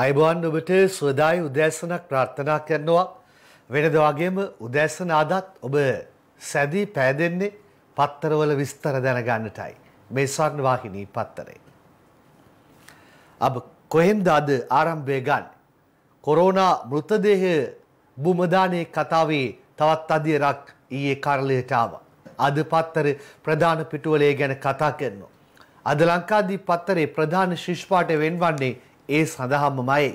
අයිබෝන් ඔබට ස්වදායි උදෑසනක් ප්‍රාර්ථනා කරනවා වෙනද වගේම උදෑසන අදත් ඔබ සැදී පෑදෙන්නේ පත්තරවල විස්තර දැනගන්නටයි මේ ස්වර්ණ වාහිනී පත්තරේ. අප කොහෙන්ද අද ආරම්භය ගන්න? කොරෝනා මෘතදේහ බුමදානයේ කතාවේ තවත් අදියරක් ඊයේ කරලයට ආවා. අද පත්තර ප්‍රධාන පිටුවලේ ගැන කතා කරනවා. අද ලංකාදී පත්තරේ ප්‍රධාන ශිෂ්පාට වෙන්වන්නේ ඒ සඳහාමමයි.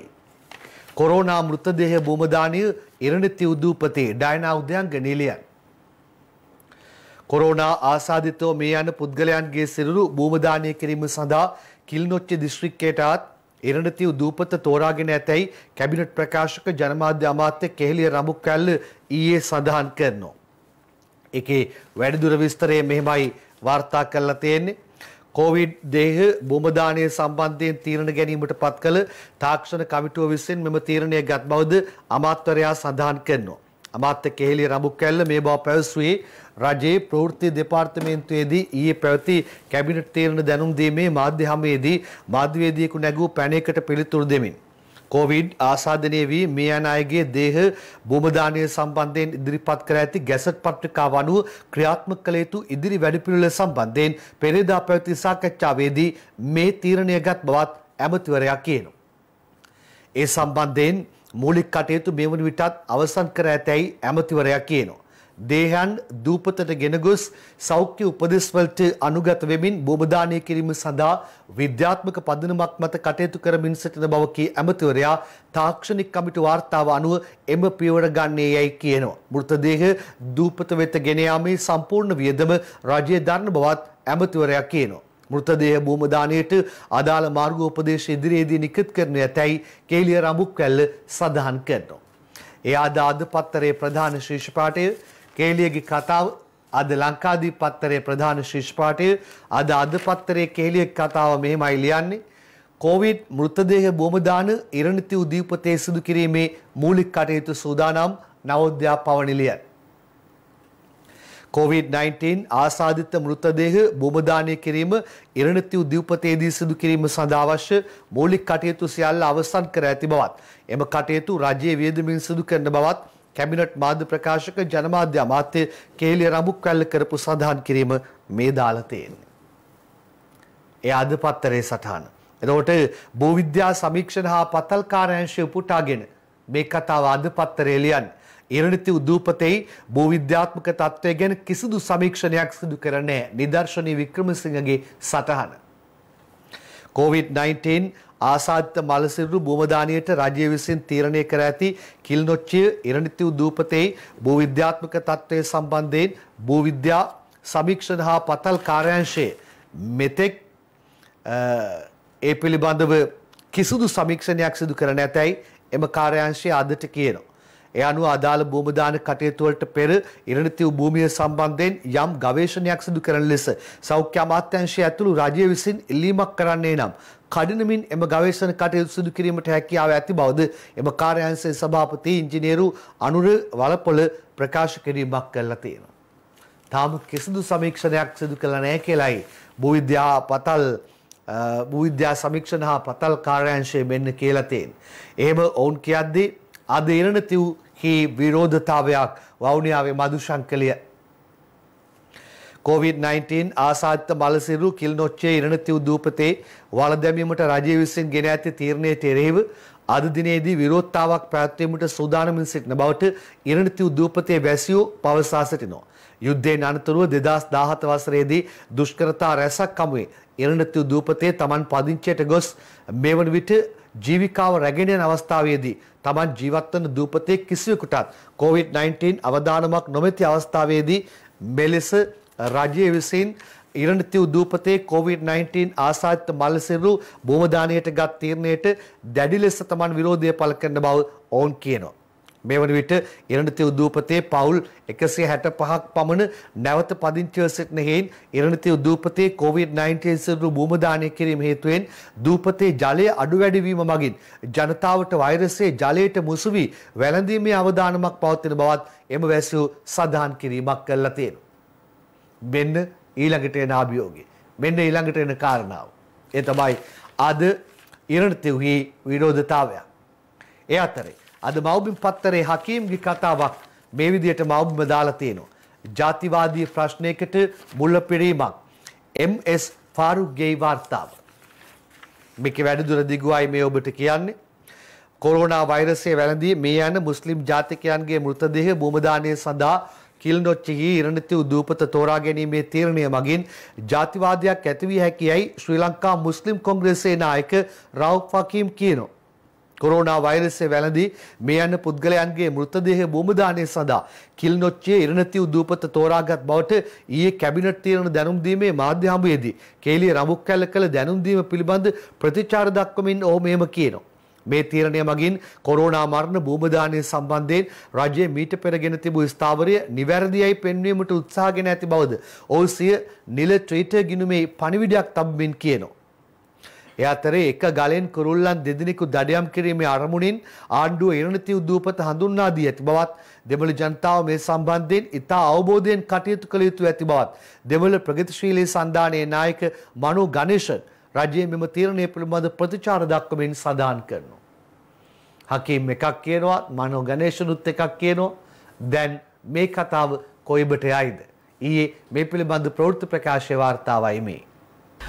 කොරෝනා මෘතදේහ බෝමදානය ඉරණති උදූපතේ ඩයනා උදයන්ග නිලියන්. කොරෝනා ආසාධිතව මේ යන පුද්ගලයන්ගේ සිරුරු බූමදානය කිරීම සඳහා කිල්නොච්ච දිශ්‍රික්කයටත් එරණතිව දූපත තෝරාගෙන ඇතැයි කැබිනට් ප්‍රකාශක ජනමාධ්‍ය අමාත්‍ය කෙහෙලිය රමුක් කැල්ල ඊයේ සඳහන් කරනවා. එකේ වැඩිදුර විස්තරය මෙහෙමයි වාර්තා කරලා තියෙන්නේ කොවිඩ් දේහ බෝමදානය සම්බන්ධයෙන් තීරණ ගැනීමට පත් කළ තාක්ෂණ කමිටුව විසින් මෙම තීරණය ගත් බවද අමාත්‍යවරයා සඳහන් කරනවා. අමාත්‍ය කෙහෙලිය රඹුකැල්ල මේ බව පැවසුවේ රජයේ ප්‍රවෘත්ති දෙපාර්තමේන්තුවේදී ඊයේ පැවති කැබිනට් තීරණ දැනුම් දීමේ මාධ්‍ය හමුවේදී මාධ්‍යවේදියෙකු නැගූ පැනයකට පිළිතුරු දෙමින් කොවිඩ් ආසාදනය වී මේ යන අයගේ දේහ බෝමදානය සම්බන්ධයෙන් ඉදිරිපත් කර ඇති ගැසට් පත්‍රිකාව අනුව ක්‍රියාත්මක කළ යුතු ඉදිරි වැඩපිළිවෙළ සම්බන්ධයෙන් පෙරේදා පැවති සාකච්ඡාවේදී මේ තීරණය ගත් බවත් ඇමතිවරයා කියනවා. ඒ සම්බන්ධයෙන් මූලික කටයුතු මේ වන විටත් අවසන් කර ඇතැයි ඇමතිවරයා කියනවා. දේහයන් දූපතට ගෙන ගොස් සෞඛ්‍ය උපදෙස්වලට අනුගත වෙමින් බෝබදානය කිරීම සඳහා විද්‍යාත්මක පදනමක් මත කටයුතු කරමින් සිටින බව කී ඇමතිවරයා තාක්ෂණික කමිටු වාර්තාව අනුව එම පියවර ගන්නේ යයි කියනවා. මෘතදේහ දූපත වෙත ගෙන යාමේ සම්පූර්ණ වියදම රජය දරන බවත් ඇමතිවරයා කියනවා. මෘතදේහ බෝමදානයට අදාළ මාර්ගෝපදේශ ඉදිරියේදී නිකුත් කරන ඇතැයි කේලිය රඹුක්වැල්ල සඳහන් කරනවා. එයාද අදපත්තරයේ ප්‍රධාන ශීර්ෂ පාඨයේ කේලියගේ කතාව අද ලංකාදීප පත්තරේ ප්‍රධාන ශිෂ් පාඨය අද අද පත්තරේ කේලියගේ කතාව මෙහෙමයි ලියන්නේ කොවිඩ් මෘතදේහ බෝමදාන ඉරණිති උදීපතේ සිදු කිරීමේ මූලික කටයුතු සූදානම් නවෝද්‍යාපව නිලයයි COVID-19 ආසාධිත මෘතදේහ බොමදානය කිරීම ඉරණතිව් දවපතේදී සිදු කිරීම සඳහා අවශ්‍ය මූලික් කටයුතු සියල්ල අවසන් කර ඇති බවත් එම කටයුතු රජයේ වියදමින් සිදු කරන බවත් කැබිනට් මාධ්‍ය ප්‍රකාශක ජනමාධ්‍ය අමාත්‍ය කේලිය රඹුක්වැල්ල කරපු සඳහන් කිරීම මේ දාලා තියෙන්නේ. ඒ අද පත්තරේ සටහන. එතකොට භූවිද්‍යා සමීක්ෂණ හා පතල්කාරයංශය උපුටාගෙන මේ කතාව අද පත්තරේ ලියන්නේ. ඉරණිති උදූපතෙයි භූවිද්‍යාත්මක තත්ත්වය ගැන කිසිදු සමීක්ෂණයක් සිදු කරන්නේ නිදර්ශනී වික්‍රමසිංහගේ සටහන. COVID-19 ආසාධිත මලසිරු භූමදානියට රජය විසින් තීරණය කර ඇති කිල්නොච්චිය ඉරණිතිව් දූපතේ භූවිද්‍යාත්මක තත්ත්වය සම්බන්ධයෙන් භූවිද්‍යා සමීක්ෂණ හා පතල් කාර්යංශයේ මෙතෙක් ඒ පිළිබඳව කිසිදු සමීක්ෂණයක් සිදු කර නැතැයි එම කාර්යංශය අදට කියනවා. ඒ අනුව අදාළ භූමදාන කටයුතු වලට පෙර ඉරණිතිව් භූමිය සම්බන්ධයෙන් යම් ගවේෂණයක් සිදු කරන ලෙස සෞඛ්‍ය අමාත්‍යාංශය ඇතුළු රජය විසින් ඉල්ලීමක් කරන්නේ නම් කඩිනමින් එම ගවේෂණ කටයුතු සිදු කිරීමට හැකියාව ඇති බවද එම කාර්යාංශයේ සභාපති ඉංජිනේරු අනුර වලපොළ ප්‍රකාශ කිරීමක් කළා තියෙනවා. තාම කිසිදු සමීක්ෂණයක් සිදු කළා නැහැ කියලයි භූවිද්‍යා පතල් භූවිද්‍යා සමීක්ෂණ හා පතල් කාර්යාංශයේ මෙන්න කියලා තියෙන්නේ. එහෙම ඔවුන් කියද්දී අද ඉරණතිව් හි විරෝධතාවයක් වවුනියාවේ මදුශංකලිය COVID-19 ආසාත්ත මලසිරු කිල්නොච්චේ ඉරණතිව් දූපතේ වලදැමීමට රජය විසින් ගෙන ඇති තීරණයට එරෙහිව අද දිනේදී විරෝධතාවක් පැවැත්වීමට සූදානමින් සිටින බවට ඉරණතිව් දූපතේ වැසියෝ පවසා සිටිනවා. යුද්ධයෙන් අනතුරුව 2017 වසරේදී දුෂ්කරතා රැසක් කමුවේ ඉරණතිව් දූපතේ Taman පදිංචියට ගොස් මෙවන විට ජීවිකාව රැගෙන යන අවස්ථාවේදී Taman ජීවත්වන දූපතේ කිසිවෙකුටත් COVID-19 අවදානමක් නොමැති අවස්ථාවේදී මෙලෙස රජය විසින් ඉරණතිව් දූපතේ COVID-19 ආසාදිත මල්සිරු බෝමදානයට ගත් තීරණයට දැඩි ලෙස Taman විරෝධය පළ කරන බව ඔවුන් කියනවා. මේ වන විට ඉරණිතය උදූපතේ පවුල් එකසේ හැට පහක් පමණ නැවත පදිංචිව සිටින හෙයින් ඉරණිතය උදූපතේ COVID-19 සිරු බූමදානය කිරීම හේතුවෙන් දූපතේ ජලය අඩු වැඩිවීම මගින් ජනතාවට වෛරසයේ ජලයට මුසු වී වැළඳීමේ අවධානමක් පවත්වන බවත් එම වැසූ සඳහන් කිරීමක් කළා තියෙනවා. මෙන්න ඊළඟට එන අභියෝගය. මෙන්න ඊළඟට එන කාරණාව. ඒ තමයි අද ඉරණිතෙහි විරෝධතාවයක්. ඒ අතරේ අද මව්බිම් පත්තරේ හකීම්ගේ කතාවක් මේ විදියට මව්බිම දාලා තියෙනවා. ජාතිවාදී ප්‍රශ්නයකට මුල්ල පිරීමක්. MS ෆාරුක්ගේ වාර්තාව. මේක වැඩිදුර දිගුවයි මේ ඔබට කියන්නේ. කොරෝනා වෛරසය වැළඳී මේ යන මුස්ලිම් ජාතිකයන්ගේ මෘතදේහ බෝමදානය සඳහා කිල්නොච්චිහි ඉරණතිව් දූපත තෝරා ගැනීමේ තීරණය මගින් ජාතිවාදයක් ඇතිවී හැකියයි ශ්‍රී ලංකා මුස්ලිම් කොංග්‍රසයේ නායක රව් ෆකීම් කියනවා. කොරෝනා වෛරසය වැළඳී මේ යන පුද්ගලයන්ගේ මෘතදේහ බෝමදානය සඳහා කිල්නොච්චේ ඉරණතිව් දූපත තෝරාගත් බවට ඊයේ කැබිනට් තීරණ දැනුම් දීමේ මාධ්‍ය හමුවේදී කේලිය රඹුක් කැල්ල කළ දැනුම් දීම පිළිබඳ ප්‍රතිචාර දක්වමින් ඔහු මෙහෙම කියනවා මේ තීරණය මගින් කොරෝනා මරණ බෝමදානය සම්බන්ධයෙන් රජයේ මීට පෙරගෙන තිබූ ස්ථාවරය නිවැරදියයි පෙන්වීමට උත්සාහගෙන ඇති බවද ඔහු සිය නිල ට්විටර් ගිණුමේ පණිවිඩයක් තබමින් කියනවා ඒ අතරේ එක ගලෙන් කුරුල්ලන් දෙදෙනෙකු දඩයම් කිරීමේ අරමුණින් ආණ්ඩුව ඉරණිතිව් දූපත හඳුන්වා දී ඇති බවත් දෙමළ ජනතාව මේ සම්බන්ධයෙන් ඉතා අවබෝධයෙන් කටයුතු කළ යුතු ඇති බවත් දෙමළ ප්‍රගතිශීලී සන්ධානයේ නායක මනු ගණේෂන් රජයේ මෙම තීරණය පිළිබඳ ප්‍රතිචාර දක්වමින් සඳහන් කරනවා. හකීම් එකක් කියනවා මනෝ ගණේෂනුත් එකක් කියනවා දැන් මේ කතාව කොයිබට යයිද. ඊයේ මේ පිළිබඳ ප්‍රවෘත්ති ප්‍රකාශය වාර්තාවයි මේ.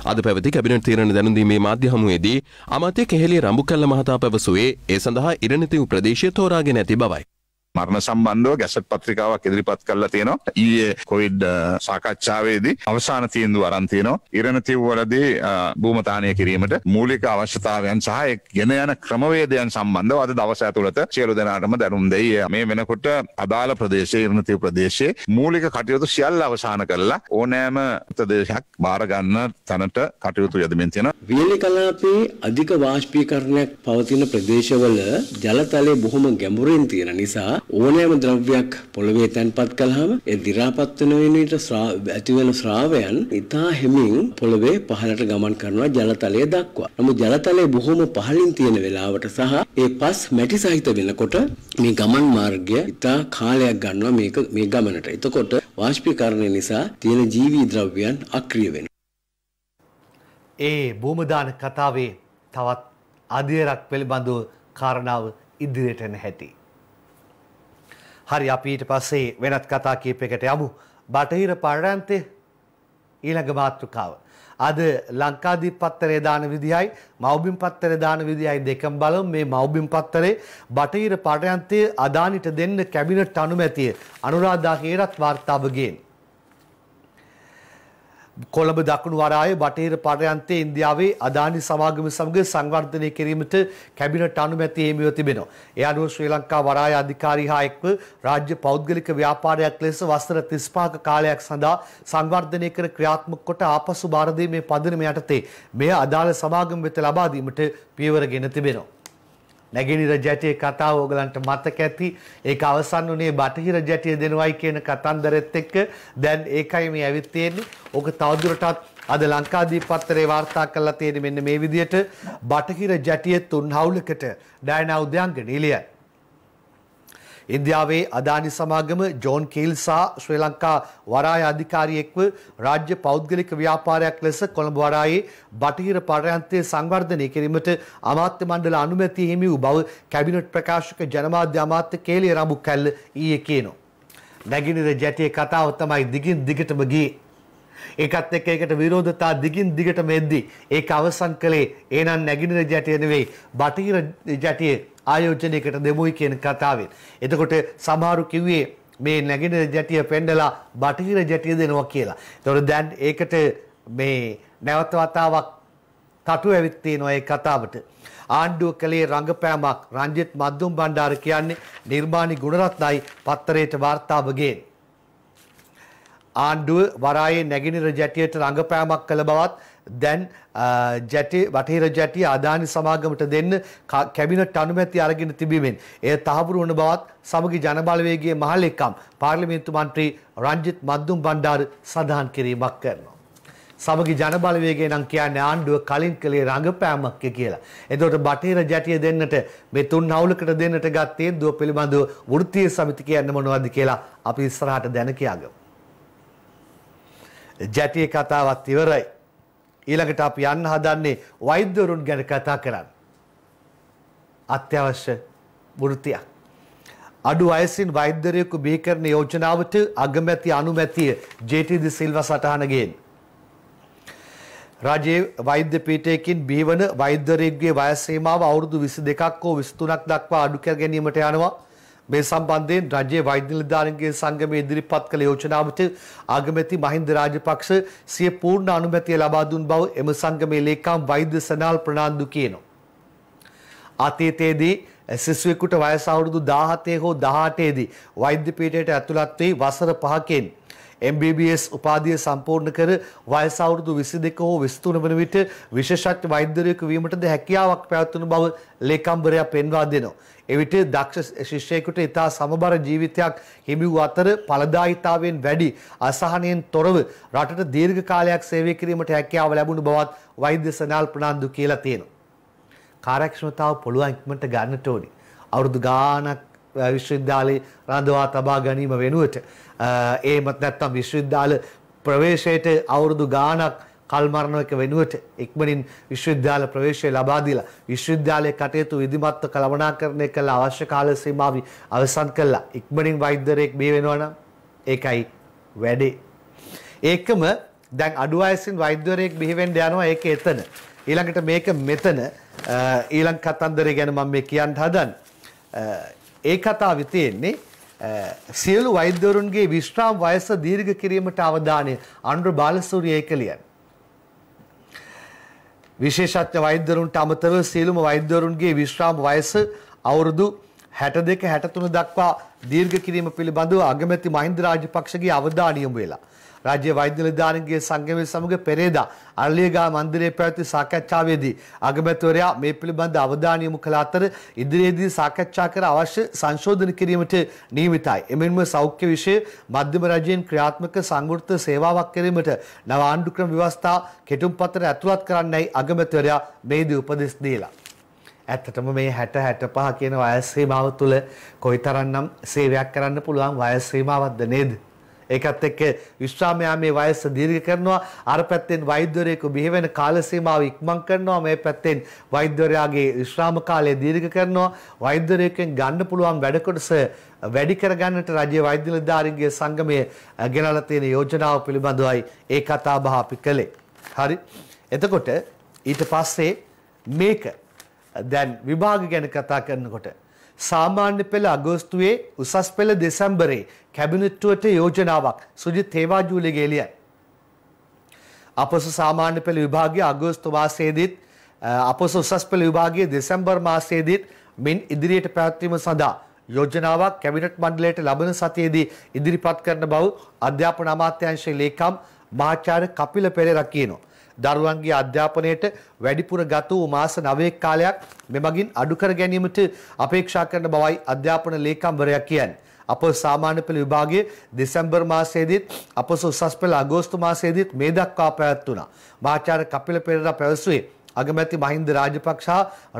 අද පැවති කැබිනට තීරණ දැනුදීමේ මාධ්‍ය හමුවේදී අමාත්‍ය කෙහෙලි රඹුකල්ල මහතා පැවසුවේ ඒ සඳහා ඉරණිතිව් ප්‍රදේශය තෝරාගෙන ඇති බවයි. මරණ සම්බන්ධව ගැසට් පත්‍රිකාවක් ඉදිරිපත් කරලා තියෙනවා ඊයේ කොවිඩ් සාකච්ඡාවේදී අවසාන තීන්දුව අරන් තියෙනවා ඉරණතිව් වලදී භූමතාහනය කිරීමට මූලික අවශ්‍යතාවයන් සහ ගෙන යන ක්‍රමවේදයන් සම්බන්ධව අද දවස ඇතුළත සියලු දෙනාටම දැනුම් දෙයි මේ වෙනකොට අදාළ ප්‍රදේශයේ ඉරණතිව් ප්‍රදේශයේ මූලික කටයුතු සියල්ල අවසාන කරලා ඕනෑම ප්‍රදේශයක් බාරගන්න තැනට කටයුතු යදමින් තියෙන වියලි කලාපේ අධික වාෂ්පීකරණයක් පවතින ප්‍රදේශවල ජලතලය බොහොම ගැඹුරින් තියෙන නිසා ඕනෑම ද්‍රව්‍යයක් පොළවේ තැන්පත් කළාම ඒ දි รา පත් වෙන වෙනවිට ඇති වෙන ස්‍රාවයන් ඉතා හැමින් පොළවේ පහළට ගමන් කරනවා ජලතලය දක්වා. නමුත් ජලතලය බොහොම පහළින් තියෙන වෙලාවට සහ ඒ පස් මැටි සහිත වෙනකොට මේ ගමන් මාර්ගය ඉතා කාලයක් ගන්නවා මේක මේ ගමනට. එතකොට වාෂ්පීකරණය නිසා තියෙන ජීවී ද්‍රව්‍යයන් අක්‍රිය වෙනවා. ඒ භූමදාන කතාවේ තවත් අධියරක් පිළිබඳව කාරණාව ඉදිරියට එන හැටි හරි අපීට පස්සේ වෙනත් කතා කීපයකට යමු. බටහිර පාරාන්තය ඊළඟ මාතෘකාව. අද ලංකාදීප පත්තරේ දාන විදිහයි මව්බිම් පත්තරේ දාන විදිහයි දෙකම බලමු මේ මව්බිම් පත්තරේ බටහිර පාරාන්තය අදානිට දෙන්න කැබිනට් අනුමැතිය අනුරාධා හේරත් වාර්තාව ගේන්නේ. කොළඹ දකුණු වරාය බටහිර පර්යන්තයේ ඉන්දියාවේ අදානි සමාගම සමග සංවර්ධනය කිරීමට කැබිනට් අනුමැතිය හිමිව තිබෙනවා. ඒ අනුව ශ්‍රී ලංකා වරාය අධිකාරී හා එක්ව රාජ්‍ය පෞද්ගලික ව්‍යාපාරයක් ලෙස වසර 35ක කාලයක් සඳහා සංවර්ධනය කර ක්‍රියාත්මක කොට ආපසු භාරදීමේ පදනම යටතේ මෙය අදාළ සමාගම වෙත ලබා දීමට පියවර ගෙන තිබෙනවා. නැගෙනහිර ජැටියේ කතාව ඕගලන්ට මතක ඇති. ඒක අවසන් වුණේ බටහිර ජැටිය දෙනවයි කියන කතන්දරෙත් එක්ක දැන් ඒකයි මේ ඇවිත් තියෙන්නේ. ඕක තවදුරටත් අද ලංකාදීප පත්තරේ වාර්තා කරලා තියෙන්නේ මෙන්න මේ විදියට බටහිර ජැටියේ තුන් හවුලකට ඩයනා උදයන්ග නිලියයි. ඉන්දියාවේ අදානි සමාගම ජෝන් කේල් සහ ශ්‍රී ලංකා වරාය අධිකාරියෙක්ව රාජ්‍ය පෞද්ගලික ව්‍යාපාරයක් ලෙස කොළඹ වරායේ බටහිර පරයන්තය සංවර්ධනය කිරීමට අමාත්‍ය මණ්ඩල අනුමැතිය හිමි වූ බව කැබිනට් ප්‍රකාශක ජනමාධ්‍ය අමාත්‍ය කේලේ රඹුකැල්ල ඊයේ කියනවා. නැගිනිර ජැටියේ කතාව තමයි දිගින් දිගටම ගියේ. ඒකත් එක්ක ඒකට විරෝධතා දිගින් දිගටම එද්දී ඒක අවසන් කළේ එහෙනම් නැගිනිර ජැටිය නෙවෙයි බටහිර ජැටියේ ආයෝජනයකට දෙමුයි කියන කතාවෙන්. එතකොට සමහරු කිව්වේ මේ නැගෙනහිර ජැටිය පෙන්නලා බටහිර ජැටිය දෙනවා කියලා. එතකොට දැන් ඒකට මේ නැවත වතාවක් තටු ඇවිත් තියෙනවා ඒ කතාවට. ආණ්ඩුව කළේ රංගපෑමක් රංජිත් මද්දුම් බණ්ඩාර කියන්නේ නිර්මාණි ගුණරත්නයි පත්තරයට වාර්තාව ගේන. ආණ්ඩුව වරායේ නැගිනිර ජැටියට රංගපෑමක් කළ බවත් දැන් ජැටි වටහිර ජැටි ආදානි සමාගමට දෙන්න කැබිනට් අනුමැතිය අරගෙන තිබීමෙන් එය තහවුරු වන බවත් සමගි ජනබලවේගයේ මහලෙක්කම් පාර්ලිමේන්තු මන්ත්‍රී රංජිත් මද්දුම් බණ්ඩාර සඳහන් කිරීමක් කරනවා. සමගි ජනබලවේගේ නම් කියන්නේ ආණ්ඩුව කලින් කළේ රඟපෑමක් කියලා. එතකොට බටහිර ජැටිය දෙන්නට මේ තුන් අවුලකට දෙන්නට ගත් තීන්දුව පිළිබඳව වෘත්තීය සමිති කියන්නේ මොනවද කියලා අපි ඉස්සරහට දැන කියාගමු. ජැටියේ කතාවත් ඉවරයි. ඊළඟට අපි යන්න හදන්නේ වෛද්‍යවරුන් ගැන කතා කරන්න. අත්‍යවශ්‍ය වෘතියක්. අඩු අයසින් වෛද්‍යරයෙකු බිහිකරන යෝජනාවට අගමැති අනුමැතිය ජේටීදි සිල්වා සටහන ගේන්න. රජයේ වෛද්‍ය පීඨයකින් බිහිවන වෛද්‍යවරයෙකුගේ වයස් සීමාව අවුරුදු 22ක් හෝ 23ක් දක්වා අඩු කර ගැනීමට යනවා. මේ සම්බන්ධයෙන් රජයේ වෛද්‍ය නිලධාරීන්ගේ සංගමය ඉදිරිපත් කළ යෝජනාවට ආගමැති මහින්ද රාජපක්ෂ සිය පූර්ණ අනුමැතිය ලබා දුන් බව එම සංගමේ ලේකම් වෛද්‍ය සනාල් ප්‍රනාන්දු කියනවා. අතීතයේදී සිසුවෙකුට වයස අවුරුදු 17 හෝ 18 දී වෛද්‍ය පීඨයට ඇතුළත් වී වසර 5කින් MBBS උපාධිය සම්පූර්ණ කර වයස අවුරුදු 22 හෝ 23 වන විට විශේෂඥ වෛද්‍යවරයෙකු වීමටද හැකියාවක් පැවතුණු බව ලේකම්වරයා පෙන්වා දෙනවා. එවිට දක්ෂ ශිෂ්‍යයෙකුට ඉතා සමබර ජීවිතයක් හිමි වූ අතර ඵලදායිතාවෙන් වැඩි අසහනයෙන් තොරව රටට දීර්ඝ කාලයක් සේවය කිරීමට හැකියාව ලැබුණු බවත් වෛද්‍ය සනාල් ප්‍රනාන්දු කියලා තියෙනවා. කාර්යක්ෂමතාව පුළුවන් ඉක්මනට ගන්නට ඕනි. අවුරුදු ගාණක් විශ්වවිද්‍යාලේ රඳවා තබා ගැනීම වෙනුවට එහෙමත් නැත්නම් විශ්වවිද්‍යාල ප්‍රවේශයට අවුරුදු ගාණක් කල්මරණයක වෙනුවට එක්මනින් විශ්වවිද්‍යාල ප්‍රවේශය ලබා දීලා විශ්වවිද්‍යාලයේ කටයුතු විධිමත්ව කළමනාකරණය කළ අවශ්‍ය කාල සීමාව අවසන් කළා. ඉක්මනින් වෛද්‍යවරයෙක් බිහි වෙනවා නම් ඒකයි වැඩේ. ඒකම දැන් අඩු වයසින් වෛද්‍යවරයෙක් බිහි වෙන්න යනවා ඒක එතන. ඊළඟට මේක මෙතන ඊළඟ කතන්දරය ගැන මම මේ කියන්න හදන්නේ. ඒ කතාවේ තියෙන්නේ සියලු වෛද්‍යවරුන්ගේ විශ්‍රාම වයස දීර්ඝ කිරීමට අවධානය අනුර බාලසූරිය ඒ කියලියන. විශේෂඥ වෛද්‍යවරුන්ට අමතරව සියලුම වෛද්‍යවරුන්ගේ විශ්‍රාම වයස අවුරුදු 62 63 දක්වා දීර්ඝ කිරීම පිළිබඳව අගමැති මහින්ද රාජපක්ෂගේ අවධානය යොමු වෙලා රාජ්‍ය වෛද්‍ය නිලධාරීන්ගේ සංගමය සමග පෙරේදා අරලියගා මන්දිරයේ පැවති සාකච්ඡාවේදී අගමැතිවරයා මේ පිළිබඳ අවධානය යොමු කළ අතර ඉදිරියේදී සාකච්ඡා කර අවශ්‍ය සංශෝධන කිරීමට නියමිතයි. එමෙන්ම සෞඛ්‍ය විෂය මධ්‍යම රජයෙන් ක්‍රියාත්මක සංවෘත සේවාවක් කිරීමට නව ආණ්ඩුක්‍රම ව්‍යවස්ථා කෙටුම්පතට ඇතුළත් කරන්නයි අගමැතිවරයා මේදී උපදෙස් දීලා. ඇත්තටම මේ හැට හැට පහ කියන වයස්සීමාව තුළ කොයි තරන්නම් සේවයක් කරන්න පුළුවන් වයස්සීමාවක්ද නේද. ඒකත් එක්ක විශ්වාමයා මේ වයස දීර්ඝ කරනවා අර පැත්තෙන් වෛද්‍යවරයෙකු බිහි වෙන කාල සීමාව ඉක්මන් කරනවා මේ පැත්තෙන් වෛද්‍යවරයාගේ විශ්‍රාම කාලය දීර්ඝ කරනවා වෛද්‍යවරයෙකුෙන් ගන්න පුළුවන් වැඩ කොටස වැඩි කරගන්නට රජයේ වෛද්‍ය නිලධාරීන්ගේ සංගමය ගෙනලා තියෙන යෝජනාව පිළිබඳවයි ඒ කතාබහ අපි කළේ. හරි. එතකොට ඊට පස්සේ මේක දැන් විභාග ගැන කතා කරනකොට සාමාන්‍ය පෙළ අගෝස්තුවේ උසස් පෙළ දෙසැම්බරේ කැබිනට්ටුවට යෝජනාවක් සුජිත් හේවාජූලගේ එළියයි. අපොස සාමාන්‍ය පෙළ විභාගය අගෝස්තු මාසයේදීත් අපොස උසස් පෙළ විභාගය දෙසැම්බර් මාසයේදීත් මින් ඉදිරියට පැවැත්වීම සඳහා යෝජනාවක් කැබිනට් මණ්ඩලයට ලබන සතියේදී ඉදිරිපත් කරන බව අධ්‍යාපන අමාත්‍යාංශයේ ලේකම් මහාචාර්ය කපිල පෙරේරා කියනවා. දරුවන්ගේ අධ්‍යාපනයට වැඩිපුර ගත වූ මාස 9ක කාලයක් මෙමගින් අඩු කර ගැනීමට අපේක්ෂා කරන බවයි අධ්‍යාපන ලේකම්වරයා කියන්නේ. අප සාමාන්‍ය පෙළ විභාගයේ දෙසැම්බර් මාසයේදීත් අප උසස් පෙළ අගෝස්තු මාසයේදීත් මේ දක්වා පැවැත් වුණා. මාචාර්ය කපිල පෙරේරා පැවසුවේ අගමැති මහින්ද රාජපක්ෂ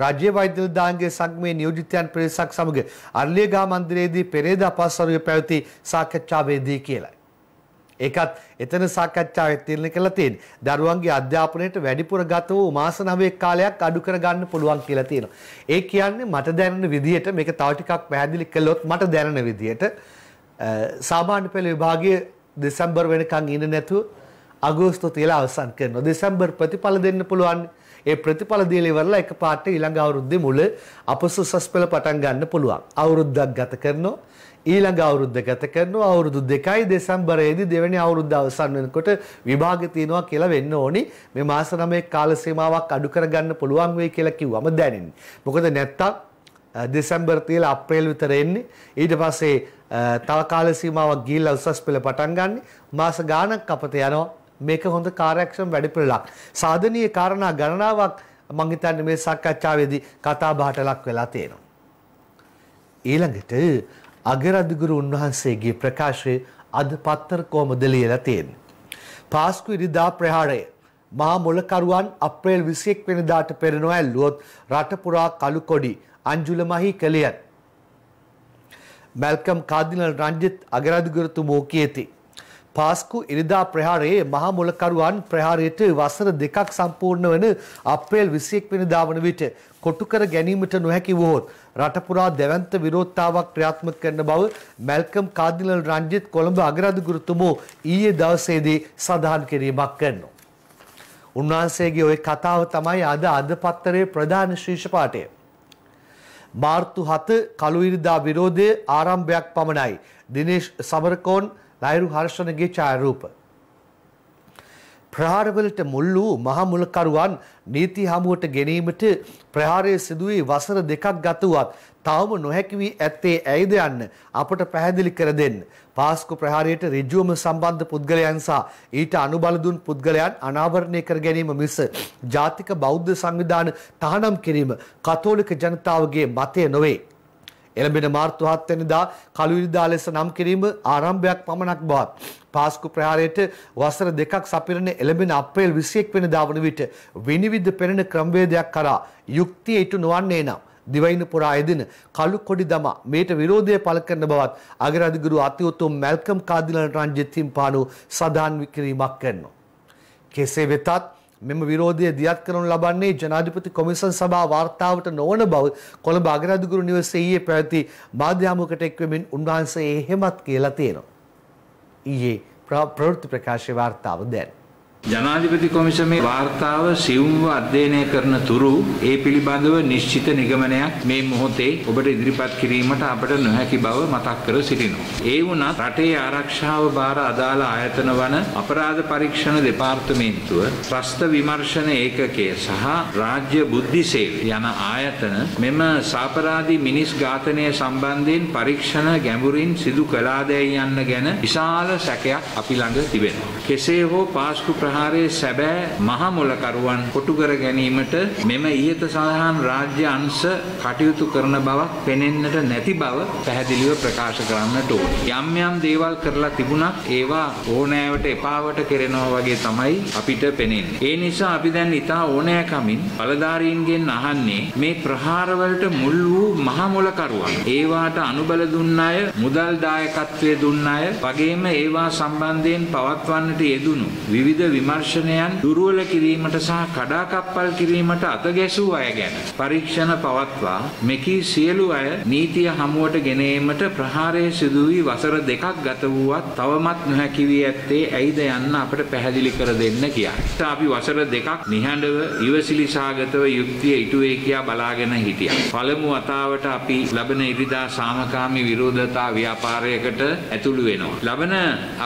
රාජ්‍ය වෛද්‍ය නිලධාරිගේ සංගමේ නියෝජිතයන් පිරිසක් සමග අරලියගහ මන්දිරයේදී පෙරේදා පස්වරුවේ පැවති සාකච්ඡාවේදී කියලයි. ඒකත් එතන සාකච්ඡාවෙත් තීරණය කළා තියෙන්නේ. දරුවන්ගේ අධ්‍යාපනයට වැඩිපුර ගත වූ මාස 9ක කාලයක් අඩු කරගන්න පුළුවන් කියලා තියෙනවා. ඒ කියන්නේ මට දැනෙන විදිහට මේක තව ටිකක් පැහැදිලි කළොත් මට දැනෙන විදිහට සාමාන්‍ය පෙළ විභාගයේ දෙසැම්බර් වෙනකන් ඉන්න නැතුව අගෝස්තු තියලා අවසන් කරනවා. දෙසැම්බර් ප්‍රතිඵල දෙන්න පුළුවන්. ඒ ප්‍රතිඵල දීලා ඉවරලා එකපාරට ඊළඟ අවුරුද්දේ මුල අපසුසස් පෙළ පටන් ගන්න පුළුවන්. අවුරුද්දක් ගත කරනවා. ඊළඟ අවුරුද්ද ගත කරනවා අවුරුදු දෙකයි දෙසම්බරයේදී දෙවැනි අවුරුද්ද අවසන් වෙනකොට විභාග තියෙනවා කියලා වෙන්න ඕනි මේ මාස 9ේ කාල සීමාවක් අඩු කරගන්න පුළුවන් වෙයි කියලා කිව්වම දැනෙන්නේ මොකද නැත්තම් දෙසැම්බර් තියලා අප්‍රේල් විතර එන්නේ ඊට පස්සේ තව කාල සීමාවක් ගිහිල්ලා උසස් පෙළ පටන් ගන්න මාස ගාණක් අපත යනවා මේක හොඳ කාර්යක්ෂම වැඩ පිළිලක් සාධනීය කාරණා ගණනාවක් මම හිතන්නේ මේ සාකච්ඡාවේදී කතා බහට ලක් වෙලා තියෙනවා ඊළඟට අගරදුගුරු උන්වහන්සේගේ ප්‍රකාශය අද පත්තර කොහොමද ලියලා තියෙන්නේ? පාස්කු ඉරිදා ප්‍රහාරය මහා මොලකරුවන් අප්‍රේල් 21 වෙනිදාට පෙර නොඇල්ලුවොත් රට පුරා කළු කොඩි අංජුල මහි කලියත් මල්කම් කාදිනල් රංජිත් අගරදුගුරුතුමෝ කියති පාස්කු ඉරිදා ප්‍රහාරයේ මහා මොලකරුවන් ප්‍රහාරයට වසර දෙකක් සම්පූර්ණ වන අප්‍රේල් 21 වෙනිදා වන විට කොටු කර ගැනීමට නොහැකි වුවහොත් රටපුරා දැවන්ත විරෝධතාවක් ක්‍රියාත්මක කරන බව මැල්කම් කාදිනල් රංජිත් කොළඹ අගරාධිගුරුතුමෝ ඊයේ දවසේදී සඳහන් කිරීමක් කරනවා. උන්වහන්සේගේ ওই කතාව තමයි අද අද පත්තරේ ප්‍රධාන ශීර්ෂ පාඨය. මාර්තු 7 කළුඉරිදා විරෝධයේ ආරම්භයක් පමණයි. දිනේෂ් සමරකෝන් ලයිරු හර්ෂණගේ ඡායාරූපය ප්‍රහාරවලට මුල් වූ මහමුලකරුවන් නීති හමුවට ගැනීමට ප්‍රහාරය සිදුවී වසර දෙකක් ගත වුවත් තවම නොහැකි වී ඇත්තේ ඇයිද යන්න අපට පැහැදිලි කර දෙන්න. පාස්කු ප්‍රහාරයට ඍජුවම සම්බන්ධ පුද්ගලයන් සහ ඊට අනුබල දුන් පුද්ගලයන් අනාවරණය කර ගැනීම මිස ජාතික බෞද්ධ සංවිධාන තහනම් කිරීම කතෝලික ජනතාවගේ මතය නොවේ. එළඹෙන මාර්තු 7 වෙනිදා කළුවිරිදා ලෙස නම් කිරීම ආරම්භයක් පමණක් බවත් පාස්කු ප්‍රහාරයට වසර දෙකක් සපිරෙන එළඹෙන අප්‍රේල් 21 වෙනිදා වන විට විනිවිද පෙනෙන ක්‍රමවේදයක් කරා යුක්තිය ඉටු නොවන්නේ නම් දිවයින පුරා ඇදෙන කළු කොඩි දමා මේට විරෝධය පළ කරන බවත් අගරාධිගුරු අති උතුම් මැල්කම් කාදිලන් රංජිත් තිම්පානු සදාන් විකිරීමක් කරනවා. කෙසේ වෙතත් මෙම විරෝධය දියත් කරනු ලබන්නේ ජනාධිපති කොමිසන් සභා වාර්තාවට නොවන බව කොළඹ අගරාධිගුරු නිවසේ ඊයේ පැවති මාධ්‍යාමකට එක්වමින් උන්වහන්සේ එහෙමත් කියලා තියෙනවා. ඊයේ ප්‍රවෘත්ති ප්‍රකාශය වාර්තාව දැන්. ජනාධිපති කොමිසමේ වාර්තාව සියුම්ව අධ්‍යයනය කරන තුරු ඒ පිළිබඳව නිශ්චිත නිගමනයක් මේ මොහොතේ ඔබට ඉදිරිපත් කිරීමට අපට නොහැකි බව මතක් කර සිටිනවා. ඒ වුණත් රටේ ආරක්ෂාව බාර අදාළ ආයතන වන අපරාධ පරීක්ෂණ දෙපාර්තමේන්තුව, ත්‍රස්ත විමර්ශන ඒකකය සහ රාජ්‍ය බුද්ධි සේවය යන ආයතන මෙම සාපරාධී මිනිස් ඝාතනය සම්බන්ධයෙන් පරීක්ෂණ ගැඹුරින් සිදු කළාදැයි යන්න ගැන විශාල සැකයක් අපි ළඟ තිබෙනවා. කෙසේ හෝ පාස්කු ප්‍රහාර ආහාරයේ සැබෑ මහ මුලකරුවන් කොටු කර ගැනීමට මෙම ඊයත සඳහන් රාජ්‍ය අංශ කටයුතු කරන බවක් පෙනෙන්නට නැති බව පැහැදිලිව ප්‍රකාශ කරන්නට ඕන. යම් යම් දේවල් කරලා තිබුණත් ඒවා ඕනෑවට එපාවට කෙරෙනවා වගේ තමයි අපිට පෙනෙන්නේ. ඒ නිසා අපි දැන් ඉතා ඕනෑකමින් බලධාරීන්ගෙන් අහන්නේ මේ ප්‍රහාරවලට මුල් වූ මහ මුලකරුවන්. ඒවාට අනුබල දුන්න අය, මුදල් දායකත්වයේ දුන්න අය, වගේම ඒවා සම්බන්ධයෙන් පවත්වන්නට යෙදුණු විවිධ විමර්ශනයන් දුර්වල කිරීමට සහ කඩාකප්පල් කිරීමට අත ගැසූ අය ගැන පරීක්ෂණ පවත්වා මෙකී සියලු අය නීතිය හමුවට ගෙන ඒමට ප්‍රහාරය සිදු වී වසර දෙකක් ගත වූවත් තවමත් නොහැකි වී ඇත්තේ ඇයිද යන්න අපට පැහැදිලි කර දෙන්න කියයි. අපි වසර දෙකක් නිහඬව ඉවසිලි සාගතව යුක්තිය ඉටුවේ කියා බලාගෙන හිටියා. පළමු වතාවට අපි ලබන ඉරිදා සාමකාමී විරෝධතා ව්‍යාපාරයකට ඇතුළු වෙනවා. ලබන